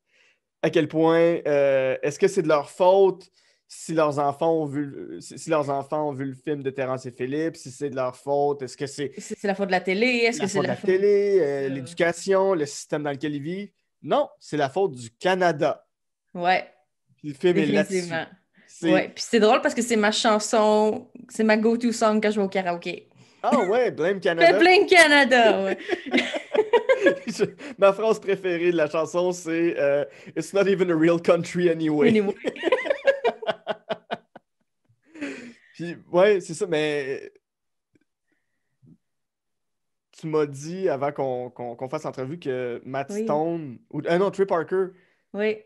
à quel point euh, est-ce que c'est de leur faute si leurs enfants ont vu si leurs enfants ont vu le film de Terence et Philippe, si c'est de leur faute, est-ce que c'est c'est la faute de la télé, est-ce que c'est la, faute euh, de la télé, l'éducation, le système dans lequel ils vivent Non, c'est la faute du Canada. Ouais. Puis le film est Ouais, puis c'est drôle parce que c'est ma chanson, c'est ma go-to song quand je vais au karaoké. Ah ouais, Blame Canada. Blame Canada, ma phrase préférée de la chanson, c'est euh, It's not even a real country anyway. Puis, ouais, c'est ça, mais tu m'as dit avant qu'on fasse l'entrevue que Matt Stone, ou euh, non, Trey Parker, oui.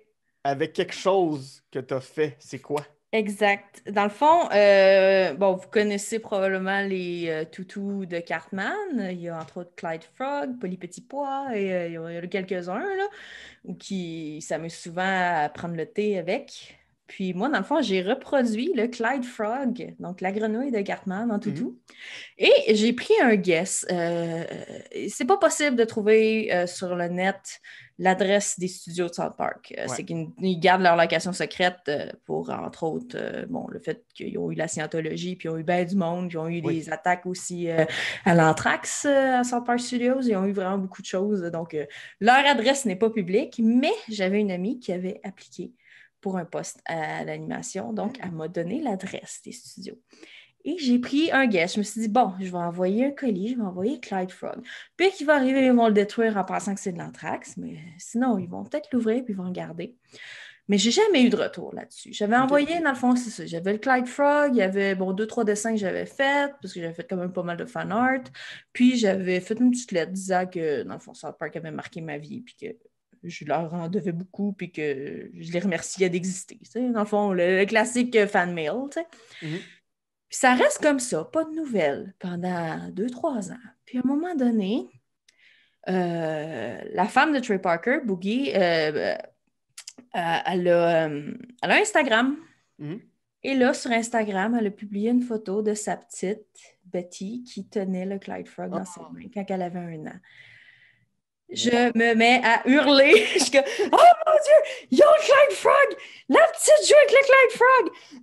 avec quelque chose que tu as fait, c'est quoi? Exact. Dans le fond, euh, vous connaissez probablement les euh, toutous de Cartman. Il y a entre autres Clyde Frog, Polly Petit Pois, et euh, il y en a quelques-uns, qui s'amusent souvent à prendre le thé avec. Puis moi, dans le fond, j'ai reproduit le Clyde Frog, donc la grenouille de Gartman en tout mhm. tout. Et j'ai pris un guess. Euh, c'est pas possible de trouver euh, sur le net l'adresse des studios de South Park. Euh, c'est qu'ils gardent leur location secrète pour, entre autres, le fait qu'ils ont eu la scientologie, puis ils ont eu bien du monde, puis ils ont eu des attaques aussi à l'anthrax à South Park Studios. Ils ont eu vraiment beaucoup de choses. Donc, leur adresse n'est pas publique, mais j'avais une amie qui avait appliqué pour un poste à l'animation. Donc, elle hmm. m'a donné l'adresse des studios. Et j'ai pris un guest. Je me suis dit, bon, je vais envoyer un colis, je vais envoyer Clyde Frog. Puis qu'il va arriver, ils vont le détruire en pensant que c'est de l'anthrax, mais sinon, ils vont peut-être l'ouvrir puis ils vont regarder. garder. Mais j'ai jamais eu de retour là-dessus. J'avais envoyé, dans le fond, c'est ça. J'avais le Clyde Frog, il y avait bon, deux, trois dessins que j'avais faits, parce que j'avais fait quand même pas mal de fan art. Puis j'avais fait une petite lettre disant que, dans le fond, South Park avait marqué ma vie, puis que je leur en devais beaucoup et que je les remerciais d'exister. Dans le fond, le, classique euh, fan mail. Mhm. ça reste comme ça, pas de nouvelles pendant deux, trois ans. Puis à un moment donné, euh, la femme de Trey Parker, Boogie, euh, elle, a, Instagram. Mhm. Et là, sur Instagram, elle a publié une photo de sa petite Betty qui tenait le Clyde Frog dans ses oh. mains quand elle avait un an je me mets à hurler. je oh mon Dieu, yo, Clyde Frog! La petite joue avec le Clyde Frog!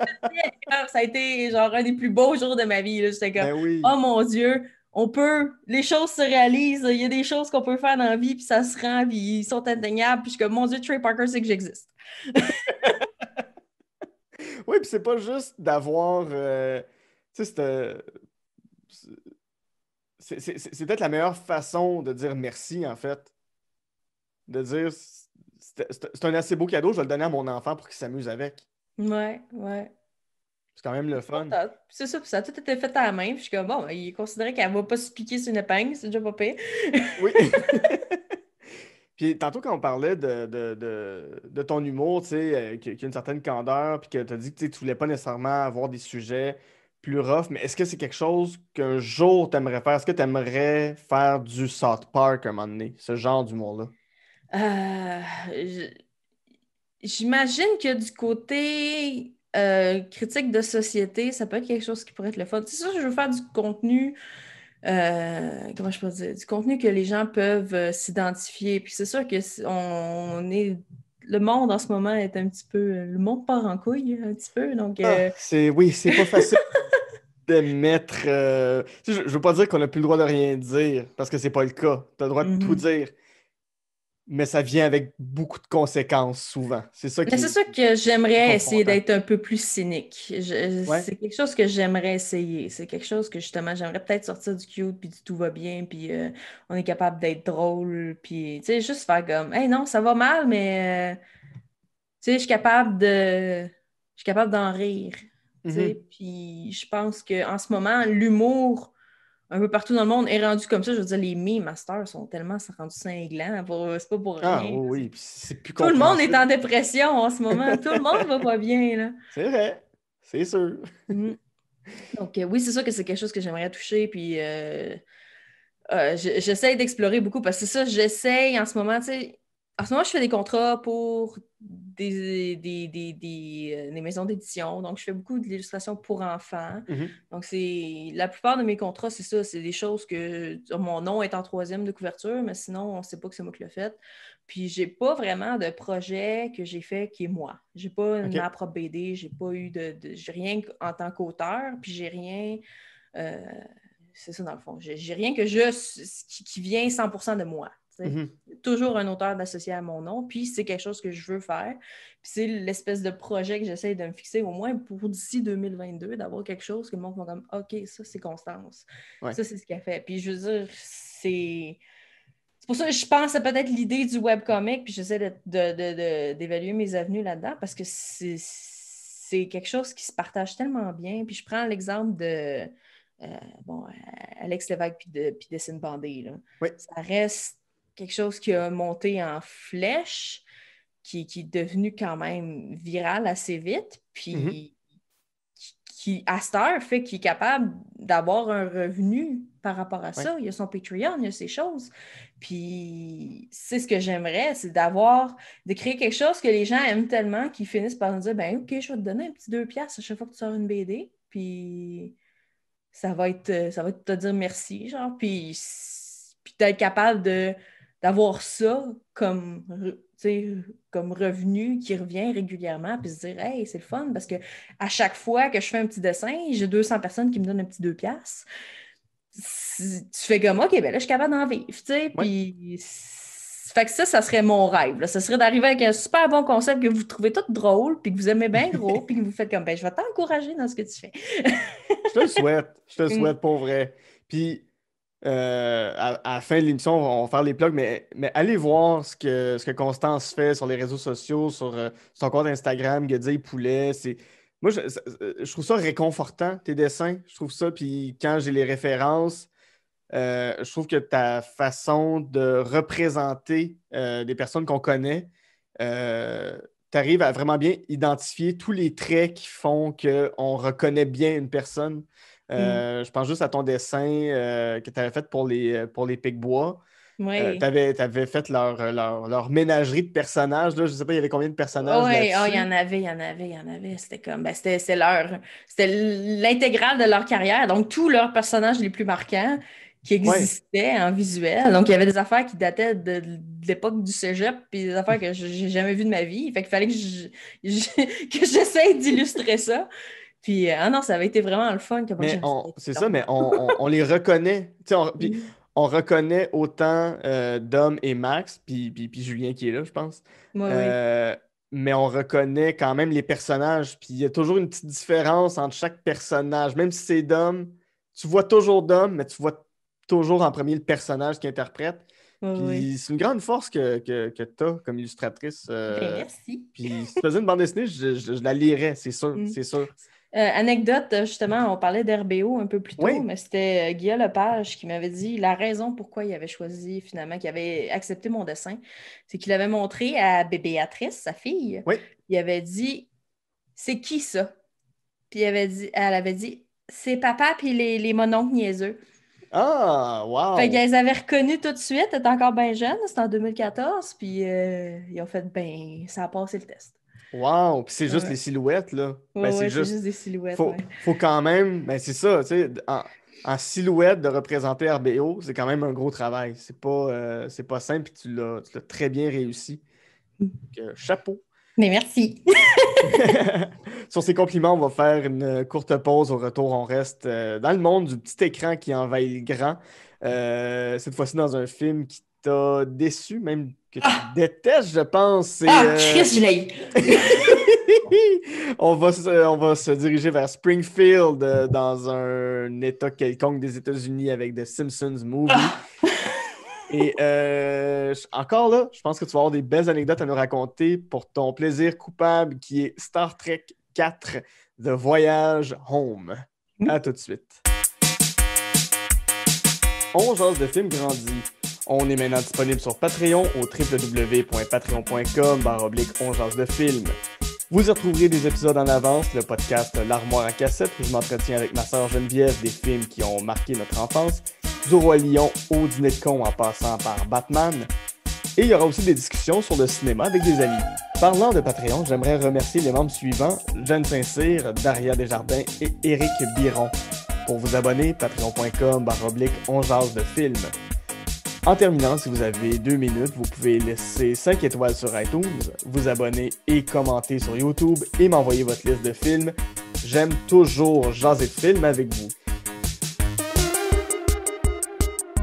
Ah! ça a été genre un des plus beaux jours de ma vie. J'étais comme, ben oh mon Dieu, on peut, les choses se réalisent, il y a des choses qu'on peut faire dans la vie, puis ça se rend, puis ils sont indéniables. puis mon Dieu, Trey Parker c'est que j'existe. oui, puis c'est pas juste d'avoir. Euh, tu sais, c'est peut-être la meilleure façon de dire merci, en fait. De dire c'est un assez beau cadeau, je vais le donner à mon enfant pour qu'il s'amuse avec. Ouais, ouais. C'est quand même le fun. C'est ça, ça tout été fait à la main. Puis je comme, bon, il considérait qu'elle ne va pas se piquer sur une épingle, c'est déjà pas pire. oui. puis tantôt, quand on parlait de, ton humour, tu sais, euh, qu'il y a une certaine candeur, puis que tu as dit que tu ne voulais pas nécessairement avoir des sujets plus rough, mais est-ce que c'est quelque chose qu'un jour tu aimerais faire? Est-ce que tu aimerais faire du South Park à un moment donné, ce genre d'humour-là? Euh, j'imagine que du côté euh, critique de société, ça peut être quelque chose qui pourrait être le fun. C'est sûr, je veux faire du contenu. Euh, comment je peux dire, du contenu que les gens peuvent s'identifier. Puis c'est sûr qu'on on est le monde en ce moment est un petit peu. Le monde part en couille un petit peu. Donc, ah, euh, c'est, oui, c'est pas facile de mettre. Euh, je, veux pas dire qu'on a plus le droit de rien dire, parce que c'est pas le cas. T'as le droit de tout mhm. dire mais ça vient avec beaucoup de conséquences souvent. C'est ça ça que j'aimerais essayer d'être un peu plus cynique. C'est quelque chose que j'aimerais essayer. C'est quelque chose que justement, j'aimerais peut-être sortir du cute, puis du tout va bien, puis euh, on est capable d'être drôle, puis tu sais, juste faire comme, hey non, ça va mal, mais euh, tu sais, je suis capable de. Je suis capable d'en rire. Mm-hmm. Puis je pense qu'en ce moment, l'humour un peu partout dans le monde est rendu comme ça. Je veux dire, les me masters sont tellement rendus cinglants. C'est pas pour ah rien. Ah oui, c'est plus Tout le monde est en dépression en ce moment. Tout le monde va pas bien. C'est vrai. C'est sûr. Mm. Donc, euh, oui, c'est sûr que c'est quelque chose que j'aimerais toucher. Puis, euh, euh, j'essaie d'explorer beaucoup parce que c'est ça, j'essaie en ce moment, tu sais, en ce moment, je fais des contrats pour des, euh, des, maisons d'édition. Donc, je fais beaucoup de l'illustration pour enfants. Mhm. Donc, c'est la plupart de mes contrats, c'est ça. C'est des choses que mon nom est en troisième de couverture, mais sinon, on ne sait pas que c'est moi qui l'ai fait. Puis, j'ai pas vraiment de projet que j'ai fait qui est moi. J'ai pas ma propre BD, j'ai pas eu de. j'ai rien en tant qu'auteur, puis j'ai rien. Euh, c'est ça, dans le fond. J'ai rien que je. qui vient 100 de moi. Mm-hmm. Toujours un auteur d'associé à mon nom, puis c'est quelque chose que je veux faire. Puis c'est l'espèce de projet que j'essaie de me fixer au moins pour d'ici 2022, d'avoir quelque chose que le monde comme OK, ça c'est Constance. Ça c'est ce qu'elle fait. Puis je veux dire, c'est. C'est pour ça que je pense à peut-être l'idée du webcomic, puis j'essaie d'évaluer mes avenues là-dedans parce que c'est quelque chose qui se partage tellement bien. Puis je prends l'exemple de. Euh, bon, euh, Alex Lévesque puis de, puis Bandé. Là. Ça reste quelque chose qui a monté en flèche, qui, est devenu quand même viral assez vite, puis mhm. qui, à cette heure, fait qu'il est capable d'avoir un revenu par rapport à ça. Il y a son Patreon, il y a ces choses. Puis c'est ce que j'aimerais, c'est d'avoir, de créer quelque chose que les gens aiment tellement qu'ils finissent par nous dire ben OK, je vais te donner un petit deux piastres à chaque fois que tu sors une BD. Puis ça va être, ça va te dire merci, genre. Puis, puis d'être capable de d'avoir ça comme, comme revenu qui revient régulièrement, puis se dire Hey, c'est le fun, parce que à chaque fois que je fais un petit dessin, j'ai 200 personnes qui me donnent un petit deux piastres. Tu fais comme OK, ben là, je suis capable d'en vivre. Puis fait que ça, ça serait mon rêve. Ça serait d'arriver avec un super bon concept que vous trouvez tout drôle, puis que vous aimez bien gros, puis que vous faites comme, ben, je vais t'encourager dans ce que tu fais. je te souhaite. Je te mm. souhaite pour vrai. Puis euh, à, la fin de l'émission, on va faire les plugs, mais, mais allez voir ce que, Constance fait sur les réseaux sociaux, sur euh, son compte Instagram, Guedille Poulet. C'est... Moi, euh, je, trouve ça réconfortant, tes dessins. Je trouve ça, puis quand j'ai les références, je trouve que ta façon de représenter des personnes qu'on connaît, tu arrives à vraiment bien identifier tous les traits qui font qu'on reconnaît bien une personne. Euh, je pense juste à ton dessin euh, que tu avais fait pour les, euh, pour les bois tu avais, fait leur, ménagerie de personnages. Je ne sais pas, il y avait combien de personnages? Oui, ah, il y en avait, il y en avait, il y en avait. C'était comme, ben, l'intégrale de leur carrière. Donc, tous leurs personnages les plus marquants qui existaient en visuel. Donc, il y avait des affaires qui dataient de, l'époque du cégep, puis des affaires que j'ai jamais vues de ma vie. Fait qu'il fallait que j'essaie d'illustrer ça. Puis, euh, ah non, ça avait été vraiment le fun. C'est ça, mais on, les reconnaît. On, reconnaît autant euh, Dom et Max, puis, Julien qui est là, je pense. Euh, mais on reconnaît quand même les personnages. Puis il y a toujours une petite différence entre chaque personnage. Même si c'est Dom, tu vois toujours Dom, mais tu vois toujours en premier le personnage qui interprète. Puis C'est une grande force que, que, tu as comme illustratrice. Merci. Puis si tu faisais une bande dessinée, je, la lirais, c'est sûr, mm. c'est sûr. Euh, anecdote, euh, justement, on parlait d'RBO un peu plus tôt, mais c'était euh, Guillaume Lepage qui m'avait dit la raison pourquoi il avait choisi finalement, qu'il avait accepté mon dessin, c'est qu'il avait montré à Bébéatrice, sa fille, il avait dit C'est qui ça? Puis avait dit, elle avait dit C'est papa puis les, les mononcles niaiseux. Ah, wow! Fait qu'elles avaient reconnu tout de suite, elle était encore bien jeune, c'était en 2014, puis ils ont fait, ben, ça a passé le test. Wow! Puis c'est juste les silhouettes, là. Ben, c'est juste... des silhouettes. Faut, faut quand même, ben, c'est ça, tu sais, en, silhouette de représenter RBO, c'est quand même un gros travail. C'est pas, euh, pas simple, puis tu l'as très bien réussi. Euh, chapeau! Mais merci! Sur ces compliments, on va faire une courte pause. Au retour, on reste euh, dans le monde du petit écran qui envahit le grand. cette fois-ci, dans un film qui t'a déçu, même que tu détestes, je pense. C'est, ah, euh, Chris, je on, va se, on va se diriger vers Springfield euh, dans un état quelconque des États-Unis avec The Simpsons Movie. Ah. Et euh, encore là, je pense que tu vas avoir des belles anecdotes à nous raconter pour ton plaisir coupable qui est Star Trek 4 The Voyage Home. Mm. À tout de suite. On jase de films grandis. On est maintenant disponible sur Patreon au www.patreon.com baroblique 11 de film. Vous y retrouverez des épisodes en avance, le podcast L'Armoire à cassette où je m'entretiens avec ma sœur Geneviève des films qui ont marqué notre enfance, du Roi Lion au Dîner de con en passant par Batman. Et il y aura aussi des discussions sur le cinéma avec des amis. Parlant de Patreon, j'aimerais remercier les membres suivants, Jeanne Saint-Cyr, Daria Desjardins et Éric Biron. Pour vous abonner, patreon.com baroblique 11 de film. En terminant, si vous avez deux minutes, vous pouvez laisser 5 étoiles sur iTunes, vous abonner et commenter sur YouTube et m'envoyer votre liste de films. J'aime toujours jaser de films avec vous.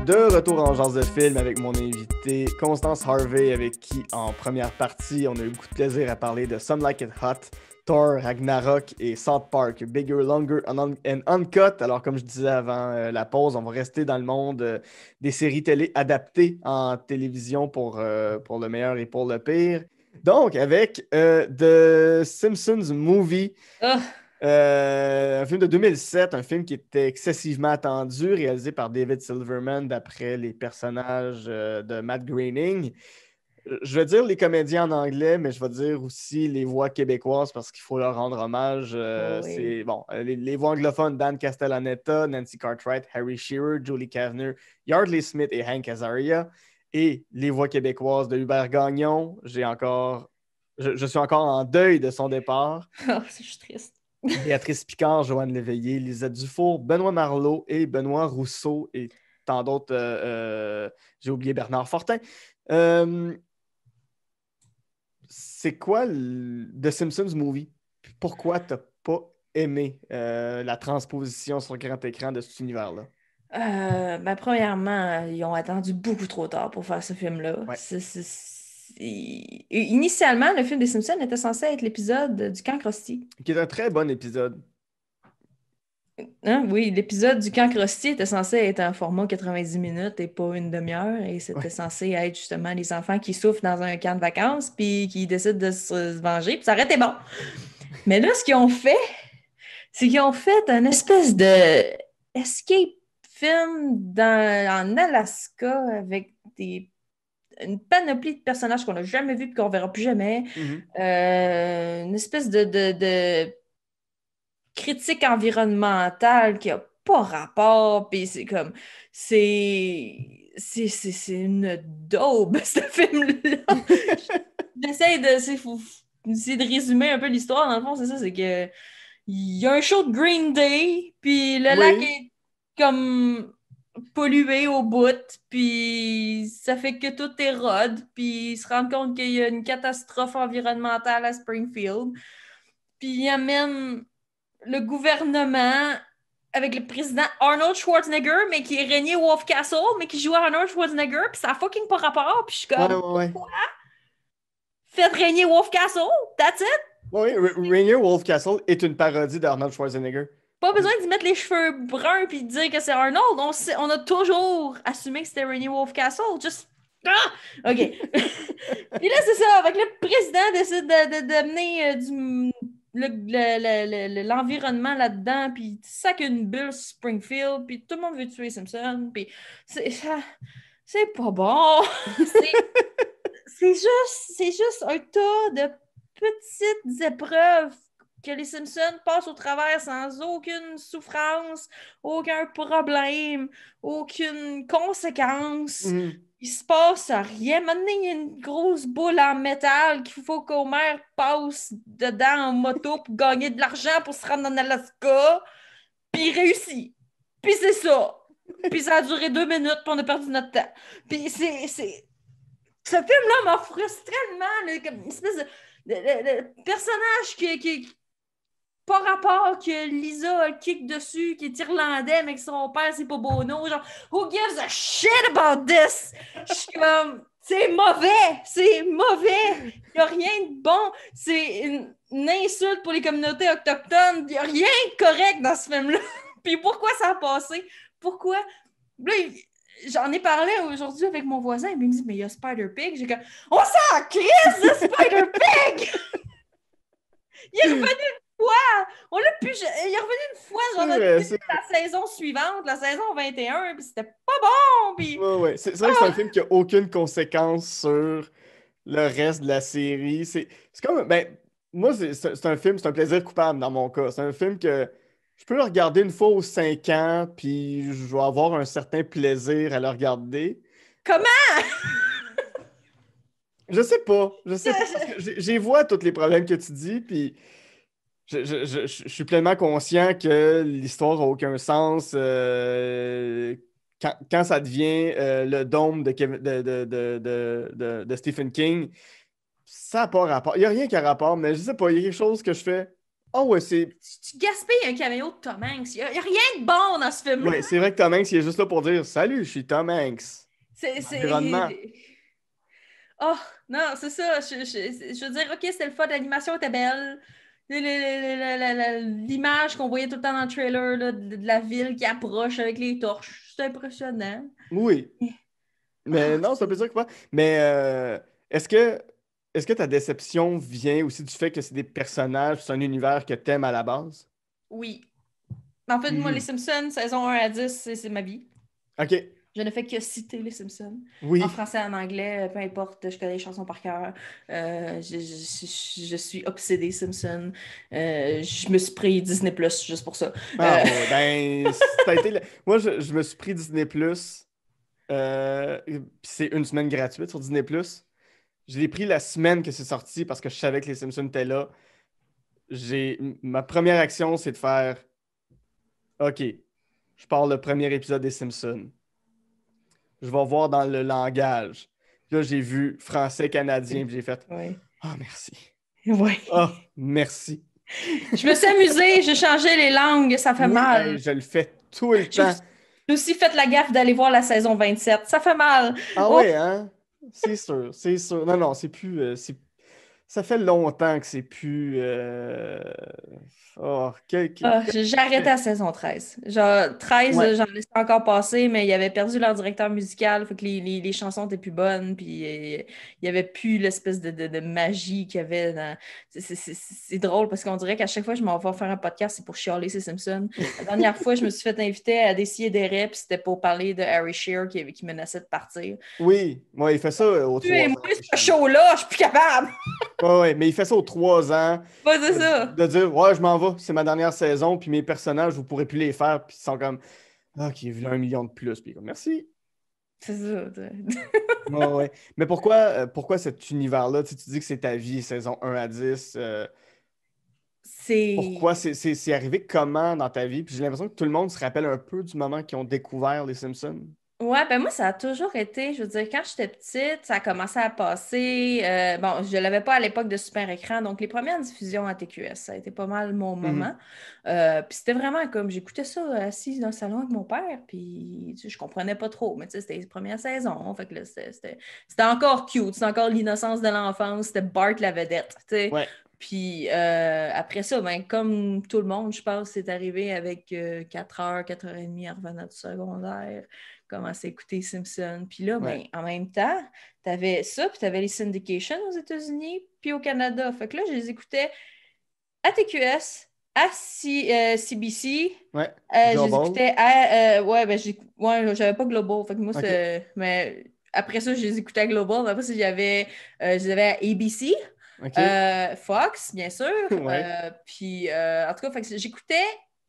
De retour en genre de films avec mon invité Constance Harvey, avec qui en première partie on a eu beaucoup de plaisir à parler de Some Like It Hot, Thor, Ragnarok et South Park, Bigger, Longer and, Uncut. Alors, comme je disais avant euh, la pause, on va rester dans le monde euh, des séries télé adaptées en télévision pour, euh, pour le meilleur et pour le pire. Donc, avec The Simpsons Movie, ah! un film de 2007, un film qui était excessivement attendu, réalisé par David Silverman d'après les personnages de Matt Groening. Euh, je vais dire les comédiens en anglais, mais je vais dire aussi les voix québécoises parce qu'il faut leur rendre hommage. Euh, oh c'est bon, euh, les, voix anglophones Dan Castellaneta, Nancy Cartwright, Harry Shearer, Julie Kavner, Yardley Smith et Hank Azaria. Et les voix québécoises de Hubert Gagnon. J'ai encore, je, suis encore en deuil de son départ. Oh, je suis triste. Béatrice Picard, Joanne Léveillé, Lisette Dufour, Benoît Marlot et Benoît Rousseau et tant d'autres. J'ai oublié Bernard Fortin c'est quoi le, The Simpsons Movie? Pourquoi t'as pas aimé euh, la transposition sur grand écran de cet univers-là? Euh, ben, premièrement, ils ont attendu beaucoup trop tard pour faire ce film-là. Initialement, le film des Simpsons était censé être l'épisode du camp Krusty. Qui est un très bon épisode. Hein? Oui, l'épisode du camp Crusty était censé être un format 90 minutes et pas une demi-heure. Et c'était censé être justement les enfants qui souffrent dans un camp de vacances puis qui décident de se venger. Puis ça bon. Mais là, ce qu'ils ont fait, c'est qu'ils ont fait un espèce de escape film dans, en Alaska avec des une panoplie de personnages qu'on n'a jamais vus et qu'on verra plus jamais. Mm-hmm. Euh, une espèce de critique environnementale qui a pas rapport, puis c'est comme, c'est, c'est, une daube, ce film-là. J'essaie de, de résumer un peu l'histoire, dans le fond, c'est ça, c'est que il y a un show de Green Day, puis le lac est comme pollué au bout, puis ça fait que tout érode, puis il se rend compte qu'il y a une catastrophe environnementale à Springfield, puis il amène le gouvernement avec le président Arnold Schwarzenegger, mais qui est régné Wolf Castle, mais qui joue à Arnold Schwarzenegger, puis ça a fucking pas rapport, puis je suis comme, ouais, Faites régner Wolf Castle, that's it! Oui, Rainier Wolf Castle est une parodie d'Arnold Schwarzenegger. Pas besoin d'y mettre les cheveux bruns puis de dire que c'est Arnold. On, on, a toujours assumé que c'était Rainier Wolf Castle. Just. Ah! OK. puis là, c'est ça. Avec le président décide de, de, euh, du l'environnement là-dedans, puis ça qu'une bulle Springfield, puis tout le monde veut tuer Simpson, puis c'est c'est pas bon. c'est juste, juste un tas de petites épreuves que les Simpsons passent au travers sans aucune souffrance, aucun problème, aucune conséquence. Mm il se passe rien. Maintenant, il y a une grosse boule en métal qu'il faut qu'Omer passe dedans en moto pour gagner de l'argent pour se rendre en Alaska. Puis il réussit. Puis c'est ça. Puis ça a duré deux minutes, pour on a perdu notre temps. Puis c'est. Ce film-là m'a frustré tellement. une espèce de, personnage qui, qui, pas rapport que Lisa a kick dessus, qui est irlandais, mais que son père, c'est pas Bono. Genre, who gives a shit about this? c'est mauvais! C'est mauvais! Il a rien de bon! C'est une, insulte pour les communautés autochtones. Il a rien de correct dans ce film-là. Puis pourquoi ça a passé? Pourquoi? j'en ai parlé aujourd'hui avec mon voisin, il me dit, mais il y a Spider-Pig. J'ai comme, on s'en crise de Spider-Pig! il est revenu on l'a plus. Il est revenu une fois, genre, la saison suivante, la saison 21, puis c'était pas bon! Puis... Ouais, C'est vrai que c'est un film qui a aucune conséquence sur le reste de la série. C'est comme. Ben, moi, c'est un film, c'est un plaisir coupable dans mon cas. C'est un film que je peux le regarder une fois aux cinq ans, puis je vais avoir un certain plaisir à le regarder. Comment? je sais pas. Je sais pas. j'y vois tous les problèmes que tu dis, puis je, suis pleinement conscient que l'histoire n'a aucun sens euh, quand, ça devient euh, le dôme de, Stephen King. Ça n'a pas rapport. Il n'y a rien qui a rapport, mais je ne sais pas, il y a quelque chose que je fais. Oh, ouais, c'est. Tu, gaspilles un caméo de Tom Hanks. Il n'y a, rien de bon dans ce film-là. c'est vrai que Tom Hanks, il est juste là pour dire Salut, je suis Tom Hanks. C'est. Oh, non, c'est ça. Je, veux dire, OK, c'est le fun, d'animation, était belle l'image qu'on voyait tout le temps dans le trailer de, la ville qui approche avec les torches. C'est impressionnant. Oui. Mais non, c'est un plaisir que pas. Mais euh, est-ce que est-ce que ta déception vient aussi du fait que c'est des personnages, c'est un univers que t'aimes à la base? Oui. En fait, moi, hmm. les Simpsons, saison 1 à 10, c'est ma vie. OK. Je ne fais que citer les Simpsons. Oui. En français, en anglais, euh, peu importe, je connais les chansons par cœur. Euh, je, suis obsédée Simpsons. Euh, je me suis pris Disney Plus juste pour ça. Ah, ben, ça Moi, je, me suis pris Disney Plus. c'est une semaine gratuite sur Disney Plus. Je l'ai pris la semaine que c'est sorti parce que je savais que les Simpsons étaient là. J'ai ma première action, c'est de faire OK, je pars le premier épisode des Simpsons je vais voir dans le langage. là, j'ai vu français-canadien, puis j'ai fait Ah, merci. Ah, merci. Je me suis amusée, j'ai changé les langues, ça fait mal. Je le fais tout le temps. J'ai aussi fait la gaffe d'aller voir la saison 27, ça fait mal. Ah oh. oui, hein? C'est sûr, c'est sûr. Non, non, c'est plus, euh, c'est ça fait longtemps que c'est plus. Euh... Oh, quel... Ah, à saison 13. Genre, 13, j'en laissais encore passé, mais ils avaient perdu leur directeur musical. Fait que les, chansons étaient plus bonnes, puis euh, il n'y avait plus l'espèce de, magie qu'il y avait C'est drôle parce qu'on dirait qu'à chaque fois que je m'en vais faire un podcast, c'est pour chialer ces Simpsons. La dernière fois, je me suis fait inviter à décider des reps. c'était pour parler de Harry Shearer qui, menaçait de partir. Oui, moi, il fait ça euh, au Tu moi, ce show-là, je suis plus capable! Oui, mais il fait ça aux trois ans. de, ça. De dire, ouais, je m'en vais, c'est ma dernière saison, puis mes personnages, vous pourrez plus les faire, puis ils sont comme, OK, ah, il un million de plus, puis comme, merci. C'est ça. Mais pourquoi, euh, pourquoi cet univers-là? Tu, dis que c'est ta vie, saison 1 à 10. Euh, pourquoi c'est arrivé comment dans ta vie? Puis j'ai l'impression que tout le monde se rappelle un peu du moment qu'ils ont découvert les Simpsons. Ouais, ben moi, ça a toujours été, je veux dire, quand j'étais petite, ça a commencé à passer. Euh, bon, je ne l'avais pas à l'époque de super écran, donc les premières diffusions à TQS, ça a été pas mal mon mmh moment. Euh, puis c'était vraiment comme, j'écoutais ça euh, assise dans le salon avec mon père, puis tu sais, je comprenais pas trop, mais tu sais, c'était les premières saisons, fait que là, c'était encore cute, c'était encore l'innocence de l'enfance, c'était Bart la vedette, tu sais. Ouais. Puis euh, après ça, ben, comme tout le monde, je pense, c'est arrivé avec 4 euh, heures, 4 heures et demie en du secondaire, commencer à écouter Simpson. Puis là, ben, en même temps, tu avais ça, puis tu avais les syndications aux États-Unis, puis au Canada. Fait que là, je les écoutais à TQS, à CBC. Euh, ouais. je les écoutais à. ouais, ben, j'avais pas Global. Fait que moi, c'est... Mais après ça, je les écoutais à Global. Mais après ça, j'avais, ABC. Euh, Fox, bien sûr. Euh, puis, euh, en tout cas, j'écoutais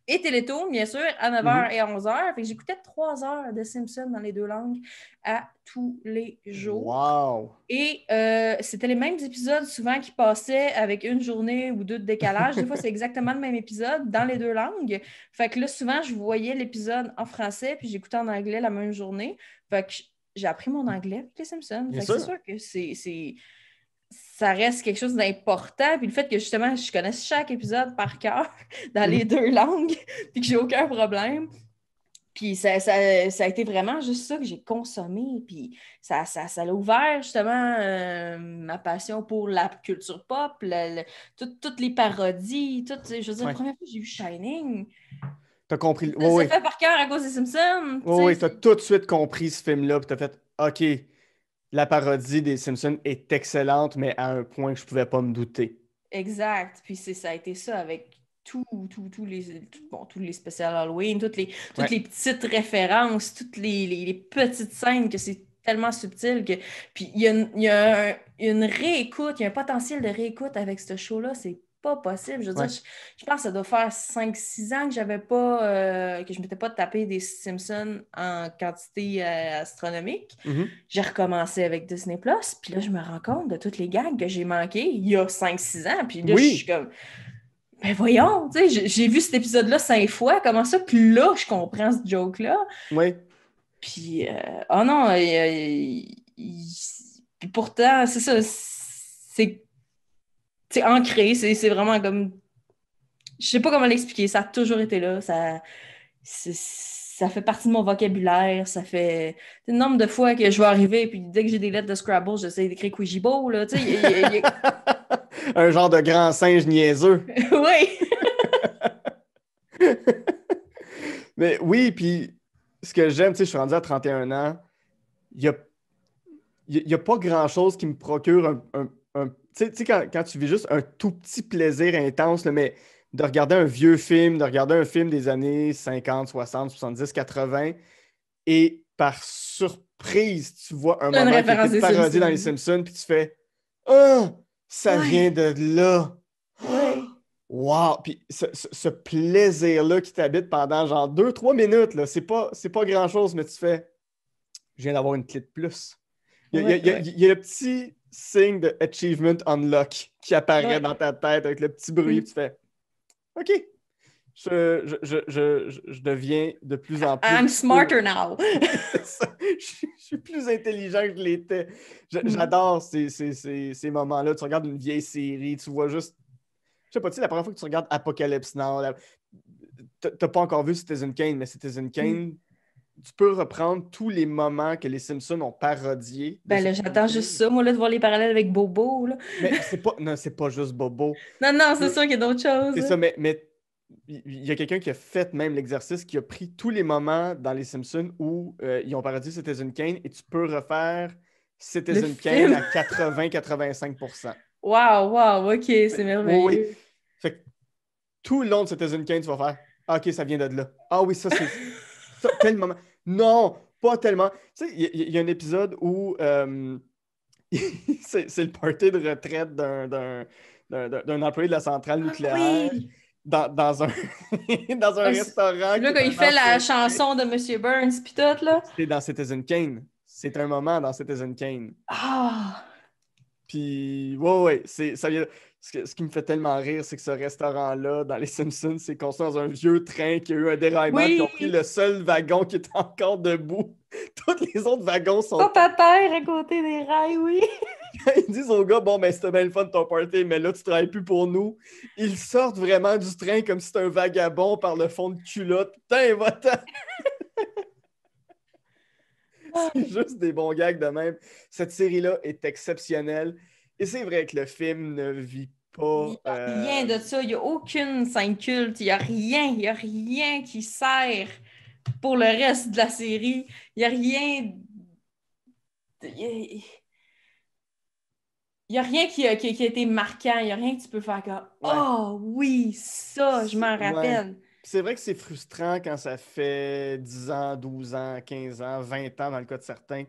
et Télétoon, bien sûr, à 9h mhm. et 11h. j'écoutais trois heures de Simpsons dans les deux langues à tous les jours. Wow! Et c'était les mêmes épisodes souvent qui passaient avec une journée ou deux de décalage. Des fois, c'est exactement le même épisode dans les deux langues. Fait que là, souvent, je voyais l'épisode en français puis j'écoutais en anglais la même journée. Fait que j'ai appris mon anglais avec les Simpsons. c'est sûr que c'est ça reste quelque chose d'important. Puis le fait que justement, je connaisse chaque épisode par cœur dans les mhm. deux langues, puis que j'ai aucun problème. Puis ça, a été vraiment juste ça que j'ai consommé. Puis ça, ça, a ouvert justement euh, ma passion pour la culture pop, toutes les parodies, tout, je veux dire, la première fois que j'ai vu Shining. T'as compris. Oh, ça fait par cœur à cause des Simpsons. Oh, oui, t'as tout de suite compris ce film-là, puis t'as fait OK, la parodie des Simpsons est excellente, mais à un point que je pouvais pas me douter. Exact. Puis ça a été ça avec tous tout, tout les, tous les spéciales Halloween, toutes les, toutes les petites références, toutes les, petites scènes que c'est tellement subtil que. Puis il y a, une réécoute, il y a un potentiel de réécoute avec ce show-là, c'est pas possible. Je veux dire, je, pense que ça doit faire 5-6 ans que j'avais pas que je m'étais pas tapé des Simpsons en quantité astronomique. J'ai recommencé avec Disney Plus, puis là, je me rends compte de toutes les gags que j'ai manquées il y a 5-6 ans. Puis là, je suis comme ben voyons, tu sais, j'ai vu cet épisode-là cinq fois, comment ça que là, je comprends ce joke-là? Oui. Puis, oh non, puis pourtant, c'est ça, c'est c'est ancré. C'est vraiment comme. Je sais pas comment l'expliquer. Ça a toujours été là. Ça, ça fait partie de mon vocabulaire. Ça fait le nombre de fois que je vais arriver et puis dès que j'ai des lettres de Scrabble, j'essaie d'écrire Quijibo. Là, Un genre de grand singe niaiseux. oui. Mais oui, puis ce que j'aime, tu sais, je suis rendu à 31 ans. Il n'y a, pas grand-chose qui me procure un tu sais, quand, tu vis juste un tout petit plaisir intense, mais de regarder un vieux film, de regarder un film des années 50, 60, 70, 80, et par surprise, tu vois un moment qui est dans les Simpsons, puis tu fais Ah, ça vient de là. Ouais. Wow! Puis ce, plaisir-là qui t'habite pendant genre deux, trois minutes, là, c'est pas, c'est pas grand-chose, mais tu fais Je viens d'avoir une clé de plus. il y a le petit signe de Achievement Unlock qui apparaît dans ta tête avec le petit bruit, que mm. tu fais OK. Je, deviens de plus en plus. I'm smarter now. je, suis plus intelligent que je l'étais. Mm. J'adore ces, moments-là. Tu regardes une vieille série, tu vois juste. Je sais pas, tu sais, la première fois que tu regardes Apocalypse Now, t'as pas encore vu Citizen Kane, mais Citizen mm. Kane, tu peux reprendre tous les moments que les Simpsons ont parodiés. Ben là, j'attends juste ça, moi, là, de voir les parallèles avec Bobo. Là. Mais c'est pas, non, c'est pas juste Bobo. Non, non, c'est euh, sûr qu'il y a d'autres choses. C'est ça, mais, il y a quelqu'un qui a fait même l'exercice, qui a pris tous les moments dans les Simpsons où euh, ils ont parodié une Kane et tu peux refaire Citizen Kane à 80-85 Wow, wow, OK, c'est merveilleux. Oui, Fait que, tout le long de une Kane, tu vas faire ah, OK, ça vient de là. Ah oui, ça, c'est. tel moment non, pas tellement. Tu sais, il y, a un épisode où euh, c'est le party de retraite d'un employé de la centrale ah nucléaire. Dans, dans, un, dans un ah, restaurant. Là, quand il fait la chanson de M. Burns, puis tout, là. C'est dans Citizen Kane. C'est un moment dans Citizen Kane. Ah! Puis, ouais, ouais, ça vient ce, qui me fait tellement rire, c'est que ce restaurant-là, dans les Simpsons, c'est construit dans un vieux train qui a eu un déraillement, oui. qui ont pris le seul wagon qui est encore debout. Tous les autres wagons sont. à terre à côté des rails, oui. ils disent au gars, bon, ben c'était bien le fun ton party, mais là, tu travailles plus pour nous. Ils sortent vraiment du train comme si c'était un vagabond par le fond de culotte. Putain, va-t'en! c'est ah! juste des bons gags de même. Cette série-là est exceptionnelle. Et c'est vrai que le film ne vit pas. Il n'y a euh, rien de ça. Il n'y a aucune scène culte. Il n'y a rien. Il n'y a rien qui sert pour le reste de la série. Il n'y a rien. Il n'y a... rien qui a, qui, été marquant. Il n'y a rien que tu peux faire comme Oh oui, ça, je m'en rappelle. C'est vrai que c'est frustrant quand ça fait 10 ans, 12 ans, 15 ans, 20 ans, dans le cas de certains,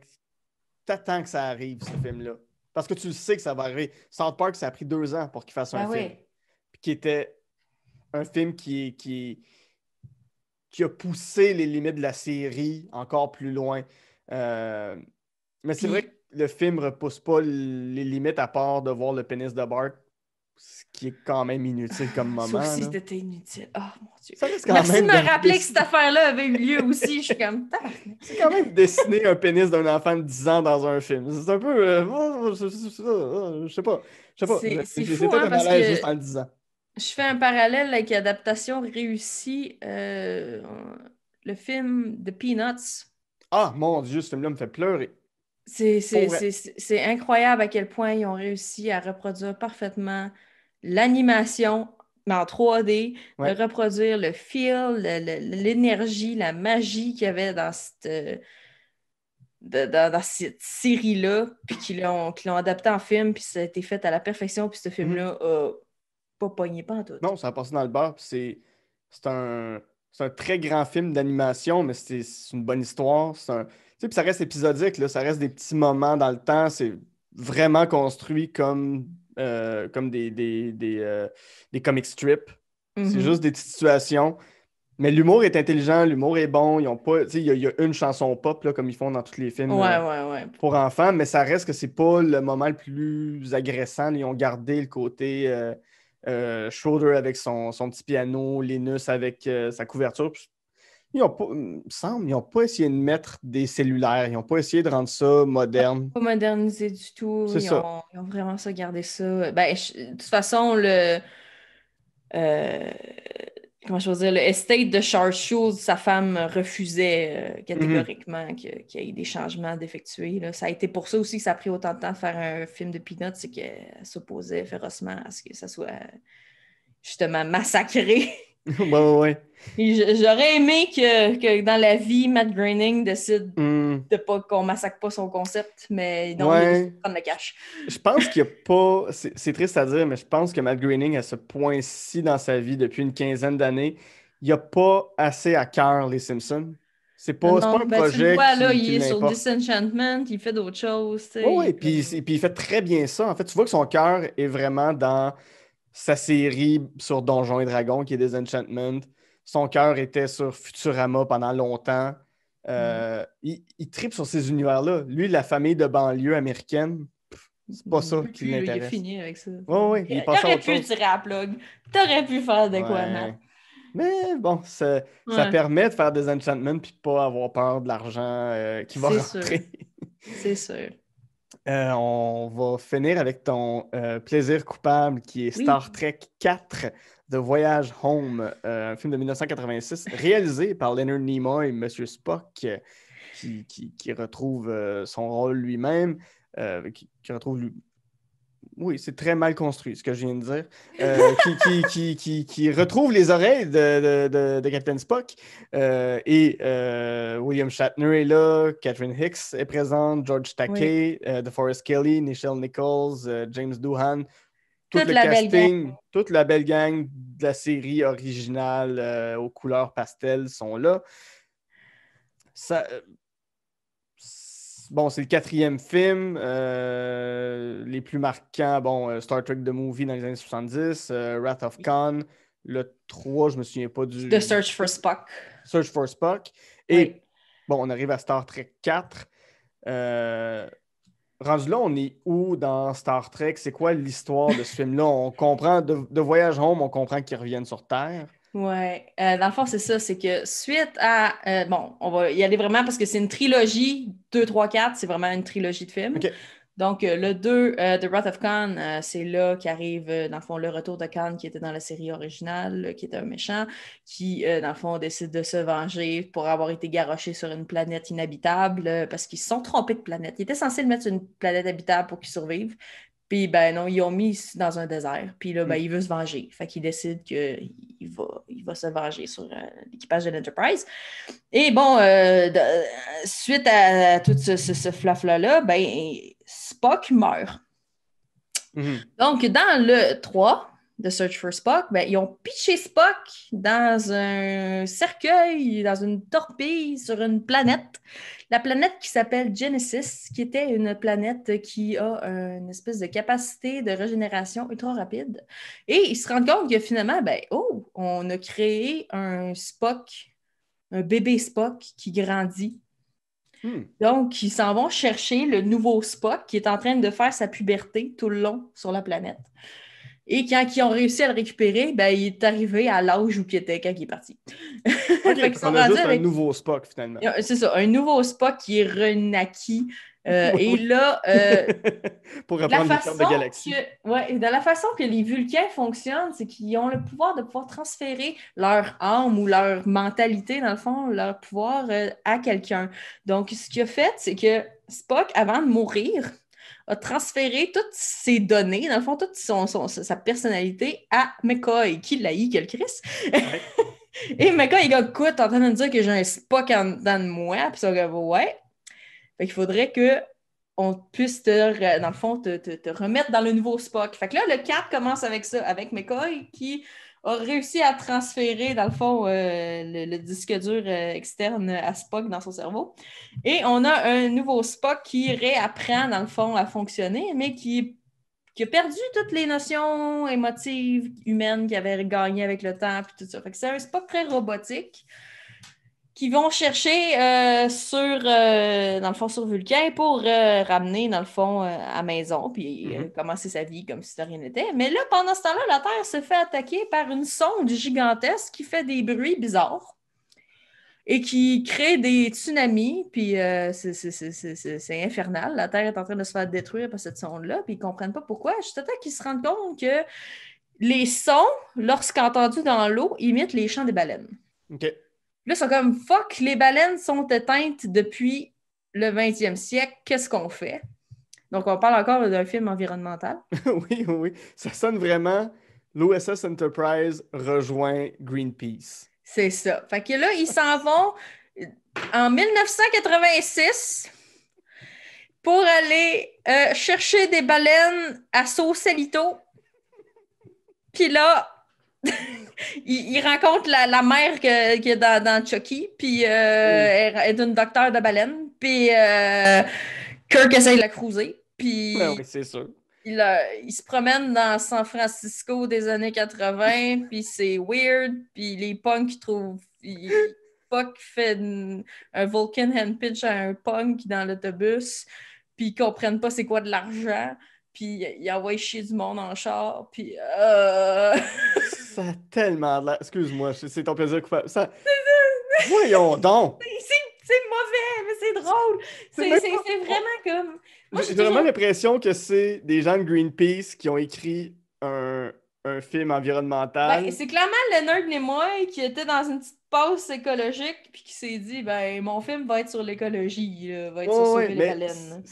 t'attends que ça arrive, ce film-là. Parce que tu le sais que ça va arriver. South Park, ça a pris deux ans pour qu'il fasse un ben film. qui était un film qui, qui, qui a poussé les limites de la série encore plus loin. Euh, mais c'est vrai que le film repousse pas les limites à part de voir le pénis de Bart. Ce qui est quand même inutile comme moment. Ça aussi, c'était inutile. Oh mon Dieu. Merci de me rappeler que cette affaire-là avait eu lieu aussi. Je suis comme. C'est quand même dessiner un pénis d'un enfant de 10 ans dans un film. C'est un peu. Euh, oh, oh, oh, je sais pas. Je sais pas. C'est fou, hein, parce que... juste en 10 ans. Je fais un parallèle avec l'adaptation réussie. Euh, le film The Peanuts. Ah mon Dieu, ce film-là me fait pleurer. C'est incroyable à quel point ils ont réussi à reproduire parfaitement l'animation mais en 3D, de reproduire le feel, l'énergie, la magie qu'il y avait dans cette, dans, cette série-là, puis qu'ils l'ont, adaptée adapté en film, puis ça a été fait à la perfection, puis ce mhm. film-là n'a pas pogné pas en tout. Non, ça a passé dans le bar, c'est, c'est, un, un, très grand film d'animation, mais c'est, une bonne histoire. C'est puis ça reste épisodique, là, ça reste des petits moments dans le temps, c'est vraiment construit comme euh, comme des, des, des, euh, comic strips. C'est mhm. juste des petites situations. Mais l'humour est intelligent, l'humour est bon. Ils ont pas, il y, a une chanson pop comme ils font dans tous les films euh, pour enfants, mais ça reste que c'est pas le moment le plus agressant. Ils ont gardé le côté Schroeder avec son, petit piano, Linus avec sa couverture. Ils ont pas, semble, ils n'ont pas essayé de mettre des cellulaires. Ils n'ont pas essayé de rendre ça moderne. Pas modernisé du tout. Ils ont, vraiment gardé ça. Ben, de toute façon, le. Euh, comment je le estate de Charles Schultz, sa femme refusait euh, mm-hmm. catégoriquement qu'il y ait des changements d'effectuer. Ça a été pour ça aussi que ça a pris autant de temps de faire un film de Peanuts, c'est qu'elle s'opposait férocement à ce que ça soit justement massacré. ouais, J'aurais aimé que, dans la vie, Matt Groening décide qu'on hmm. de pas qu'on massacre pas son concept, mais il prendre le cash. Je pense qu'il n'y a pas. C'est triste à dire, mais je pense que Matt Groening, à ce point-ci dans sa vie, depuis une quinzaine d'années, il a pas assez à cœur les Simpsons. C'est pas, pas un ben, projet. il est sur Disenchantment, il fait d'autres choses. Oui, oui, puis il fait très bien ça. En fait, tu vois que son cœur est vraiment dans sa série sur Donjons et Dragons, qui est des enchantments Son cœur était sur Futurama pendant longtemps. Euh, il, tripe sur ces univers-là. Lui, la famille de banlieue américaine, c'est pas ça qui l'intéresse. Il est fini avec ça. Oui, oui, T'aurais pu dire à plug. T'aurais pu faire de quoi, Mais bon, ça, permet de faire des enchantments puis pas avoir peur de l'argent euh, qui va rentrer. C'est sûr. Euh, on va finir avec ton euh, plaisir coupable qui est Star Trek 4 The Voyage Home, euh, un film de 1986 réalisé par Leonard Nimoy, et Monsieur Spock, qui, retrouve son rôle lui-même, qui, retrouve oui, c'est très mal construit, ce que je viens de dire, euh, qui, retrouve les oreilles de, Captain Spock. Euh, et euh, William Shatner est là, Catherine Hicks est présente, George Takei, The Forest Kelly, Nichelle Nichols, James Doohan. toute le la casting, toute la belle gang de la série originale aux couleurs pastel sont là. Ça, Bon, c'est le quatrième film. Euh, les plus marquants, bon, euh, Star Trek The Movie dans les années 70, euh, Wrath of Khan, le 3, je me souviens pas du. The Search for Spock. Search for Spock. Et bon, on arrive à Star Trek 4. rendu là, on est où dans Star Trek? C'est quoi l'histoire de ce film-là? On comprend, de, de Voyage Home, on comprend qu'ils reviennent sur Terre. Oui, euh, dans le fond, c'est ça, c'est que suite à. Euh, bon, on va y aller vraiment parce que c'est une trilogie 2, 3, 4, c'est vraiment une trilogie de films. Donc, euh, le 2, The Wrath of Khan, c'est là qu'arrive, dans le fond, le retour de Khan qui était dans la série originale, qui était un méchant, qui, dans le fond, décide de se venger pour avoir été garoché sur une planète inhabitable parce qu'ils se sont trompés de planète. Il était censé le mettre une planète habitable pour qu'il survive, puis, ben non, ils ont mis dans un désert. Puis là, ben, mm. il veut se venger. Fait qu'il décide qu'il va, il va se venger sur euh, l'équipage de l'Enterprise. Et bon, euh, suite à, tout ce, ce, là ben, Spock meurt. Mm-hmm. Donc, dans le 3, de Search for Spock, ben, ils ont pitché Spock dans un cercueil, dans une torpille sur une planète. La planète qui s'appelle Genesis, qui était une planète qui a euh, une espèce de capacité de régénération ultra rapide. Et ils se rendent compte que finalement, ben, oh, on a créé un Spock, un bébé Spock qui grandit. Hmm. Donc, ils s'en vont chercher le nouveau Spock qui est en train de faire sa puberté tout le long sur la planète. Et quand ils ont réussi à le récupérer, ben, il est arrivé à l'âge où il était quand il est parti. on a un nouveau Spock, finalement. Euh, c'est ça, un nouveau Spock qui est renaquis. Euh, et là, euh, pour reprendre la façon de Que, ouais, la façon que les Vulcains fonctionnent, c'est qu'ils ont le pouvoir de pouvoir transférer leur âme ou leur mentalité, dans le fond, leur pouvoir à quelqu'un. Donc, ce qu'il a fait, c'est que Spock, avant de mourir, a transféré toutes ses données, dans le fond, toute sa personnalité à McCoy, qui l'a quel le Chris. Et McCoy, il coup écoute, en train de me dire que j'ai un Spock dans dedans de moi, puis ça, ouais. Fait qu'il faudrait que on puisse, te, dans le fond, te, te, remettre dans le nouveau Spock. Fait que là, le cap commence avec ça, avec McCoy qui a réussi à transférer, dans le fond, euh, le, disque dur euh, externe à Spock dans son cerveau. Et on a un nouveau Spock qui réapprend, dans le fond, à fonctionner, mais qui, qui a perdu toutes les notions émotives humaines qu'il avait gagnées avec le temps, puis tout ça. c'est un Spock très robotique qui vont chercher euh, sur, euh, dans le fond, sur Vulcain pour euh, ramener, dans le fond, à maison, puis mm-hmm. commencer sa vie comme si de rien n'était. Mais là, pendant ce temps-là, la Terre se fait attaquer par une sonde gigantesque qui fait des bruits bizarres et qui crée des tsunamis, puis c'est infernal. La Terre est en train de se faire détruire par cette sonde-là, puis ils ne comprennent pas pourquoi. à ce qu'ils se rendent compte que les sons, lorsqu'entendus dans l'eau, imitent les chants des baleines. OK. Là, ils comme fuck, les baleines sont éteintes depuis le 20e siècle, qu'est-ce qu'on fait? Donc, on parle encore d'un film environnemental. oui, oui, ça sonne vraiment l'OSS Enterprise rejoint Greenpeace. C'est ça. Fait que là, ils s'en vont euh, en 1986 pour aller euh, chercher des baleines à Sausalito. Puis là, il, rencontre la, mère qui est dans, Chucky, puis euh, elle, est une docteur de baleine, puis euh, Kirk essaye de la cruiser, puis... Ben il, se promène dans San Francisco des années 80, puis c'est weird, puis les punks, trouvent... fuck fait un Vulcan hand pitch à un punk dans l'autobus, puis ils comprennent pas c'est quoi de l'argent puis il envoie chier du monde en char, puis... Euh, ça a tellement Excuse-moi, c'est ton plaisir coupable. Ça... Voyons donc! C'est mauvais, mais c'est drôle! C'est vraiment comme... J'ai vraiment l'impression que c'est des gens de Greenpeace qui ont écrit un, film environnemental. Ben, c'est clairement Leonard Nimoy qui était dans une petite pause écologique puis qui s'est dit ben mon film va être sur l'écologie, va être sur les baleines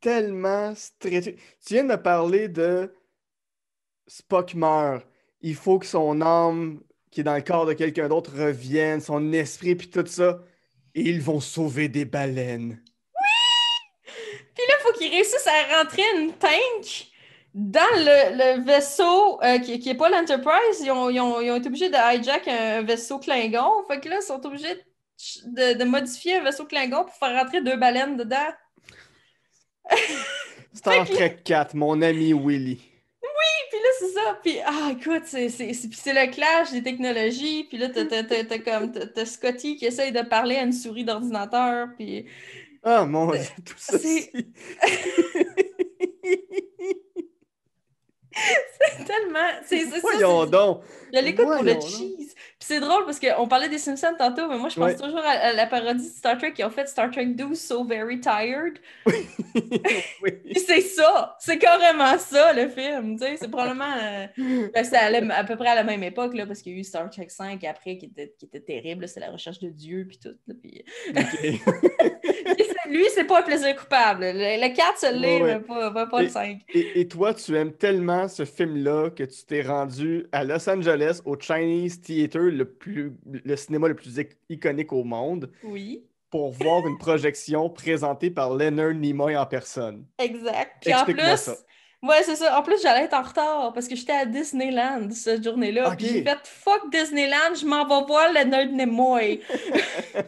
tellement stressé. Tu viens de parler de Spock meurt. Il faut que son âme, qui est dans le corps de quelqu'un d'autre, revienne, son esprit, puis tout ça. Et ils vont sauver des baleines. Oui! Puis là, faut qu'ils réussissent à rentrer une tank dans le, vaisseau euh, qui n'est pas l'Enterprise. Ils ont, été obligés de hijack un vaisseau Klingon. Fait que là, ils sont obligés de modifier un vaisseau Klingon pour faire rentrer deux baleines dedans. C'est Trek 4 mon ami Willy. Oui, puis là, c'est ça. Puis, ah, écoute, c'est le clash des technologies. Puis là, t'as comme as Scotty qui essaye de parler à une souris d'ordinateur. Puis. Ah, mon Dieu, tout ça. c'est tellement. C'est ça. Je l'écoute pour le cheese. Puis c'est drôle parce qu'on parlait des Simpsons tantôt, mais moi, je pense toujours à, la parodie de Star Trek qui ont fait Star Trek 12 So Very Tired. c'est ça. C'est carrément ça, le film. C'est probablement. Euh, ben, à, peu près à la même époque, là, parce qu'il y a eu Star Trek 5 après qui était, terrible. C'est la recherche de Dieu, puis tout. lui, c'est pas un plaisir coupable. Le, 4, se l'est, mais pas, le 5. Et, toi, tu aimes tellement ce film-là que tu t'es rendu à Los Angeles, au Chinese Theater, le, le cinéma le plus iconique au monde. Oui. Pour voir une projection présentée par Leonard Nimoy en personne. Exact. Puis en plus, ça. En j'allais être en retard parce que j'étais à Disneyland cette journée-là. Puis j'ai fait fuck Disneyland, je m'en vais voir Leonard Nimoy.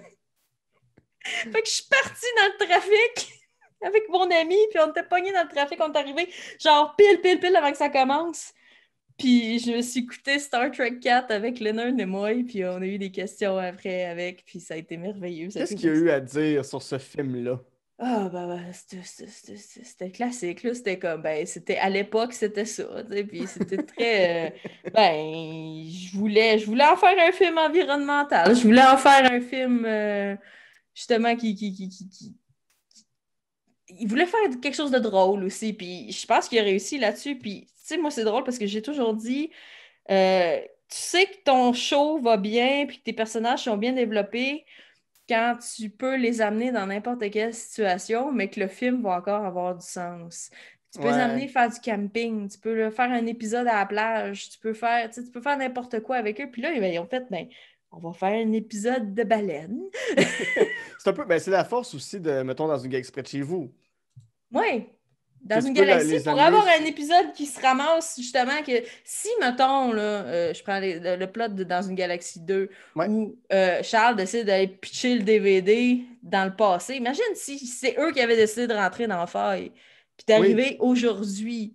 fait que je suis partie dans le trafic avec mon ami, puis on était pognés dans le trafic, on est arrivé genre pile, pile, pile avant que ça commence. Puis je me suis écouté Star Trek 4 avec Leonard Nimoy, puis on a eu des questions après avec, puis ça a été merveilleux. Qu'est-ce qu'il y a eu à dire sur ce film-là? Ah, ben, ben c'était classique, là. C'était comme, ben, c'était à l'époque, c'était ça, puis c'était très. Euh, ben, je voulais, je voulais en faire un film environnemental, je voulais en faire un film. Euh, justement, qui, il voulait faire quelque chose de drôle aussi. Puis je pense qu'il a réussi là-dessus. Puis, tu sais, moi, c'est drôle parce que j'ai toujours dit, euh, tu sais que ton show va bien, puis que tes personnages sont bien développés quand tu peux les amener dans n'importe quelle situation, mais que le film va encore avoir du sens. Tu peux les amener faire du camping, tu peux faire un épisode à la plage, tu peux faire, tu peux faire n'importe quoi avec eux. Puis là, ils ont fait, mais ben, on va faire un épisode de baleine. c'est un peu, ben, c'est la force aussi de, mettons, dans une galaxie près de chez vous. Oui. Dans une galaxie, pour avoir un épisode qui se ramasse, justement, que si, mettons, là, euh, je prends le plot de Dans une galaxie 2, où euh, Charles décide d'aller pitcher le DVD dans le passé, imagine si c'est eux qui avaient décidé de rentrer dans la faille, puis d'arriver aujourd'hui.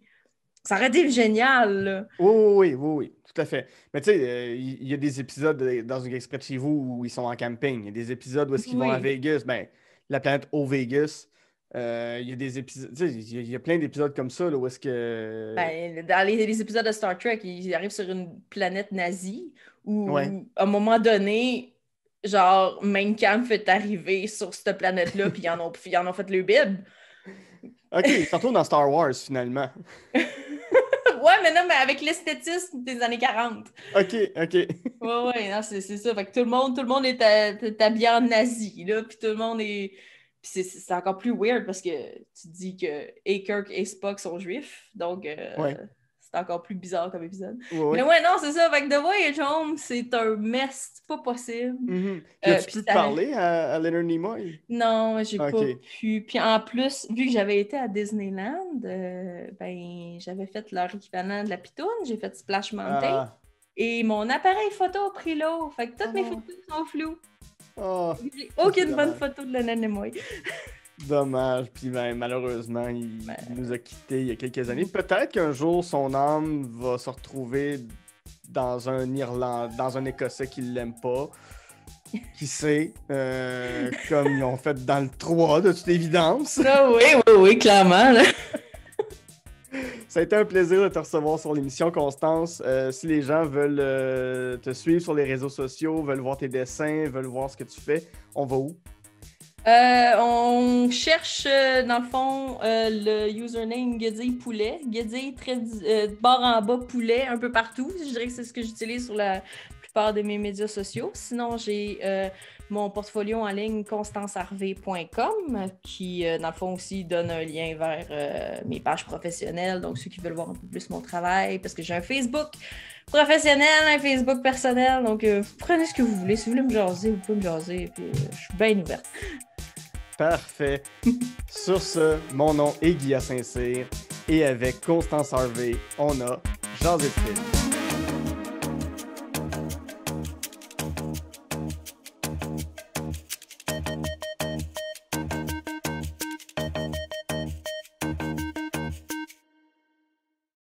Ça aurait été génial. Là. Oui, oui, oui, oui, tout à fait. Mais tu sais, euh, il y, a des épisodes euh, dans une exprès chez vous où ils sont en camping. Il y a des épisodes où est-ce qu'ils vont à Vegas. Ben, la planète au Vegas. Euh, il y a des épisodes, il y, a plein d'épisodes comme ça là, où est-ce que. Ben, dans les, épisodes de Star Trek, ils arrivent sur une planète nazie où, à un moment donné, genre, Main Camp est arrivé sur cette planète-là, puis ils en ont, fait le bib. OK, surtout dans Star Wars finalement. Ouais, mais non, mais avec l'esthétisme des années 40. OK, OK. Ouais, ouais, non, c'est, ça. Fait que tout le monde, tout le monde est, habillé en nazi, là, puis tout le monde est... Puis c'est, encore plus weird parce que tu dis que et Kirk et Spock sont juifs, donc... Euh, c'est encore plus bizarre comme épisode. Mais ouais, non, c'est ça. avec que The Voyage Home, c'est un mess, c'est pas possible. Mm-hmm. Euh, As-tu pu parler à, à, Nimoy? Non, j'ai pas pu. Puis en plus, vu que j'avais été à Disneyland, euh, ben, j'avais fait leur équivalent de la pitoune, j'ai fait Splash Mountain. Ah. Et mon appareil photo a pris l'eau. Fait que toutes mes ah. photos sont floues. Ah. J'ai Aucune bonne photo de Leonard Nimoy. Dommage, puis ben, malheureusement, ben. il, nous a quittés il y a quelques années. Peut-être qu'un jour, son âme va se retrouver dans un Irlande, dans un Écossais qui l'aime pas. Qui sait, euh, comme ils ont fait dans le 3, de toute évidence. Ah oui, oui, oui, clairement. Ça a été un plaisir de te recevoir sur l'émission, Constance. Euh, si les gens veulent euh, te suivre sur les réseaux sociaux, veulent voir tes dessins, veulent voir ce que tu fais, on va où? Euh, on cherche, euh, dans le fond, euh, le username Gaddy Poulet. Guédé, très barre en bas, poulet, un peu partout. Je dirais que c'est ce que j'utilise sur la plupart de mes médias sociaux. Sinon, j'ai mon portfolio en ligne constanceharvey.com qui, dans le fond, aussi donne un lien vers mes pages professionnelles. Donc, ceux qui veulent voir un peu plus mon travail, parce que j'ai un Facebook professionnel, un Facebook personnel. Donc, prenez ce que vous voulez. Si vous voulez me jaser, vous pouvez me jaser. je suis bien ouverte. Parfait. Sur ce, mon nom est Guy Saint-Cyr et avec Constance Harvey, on a Jean-Zéphine.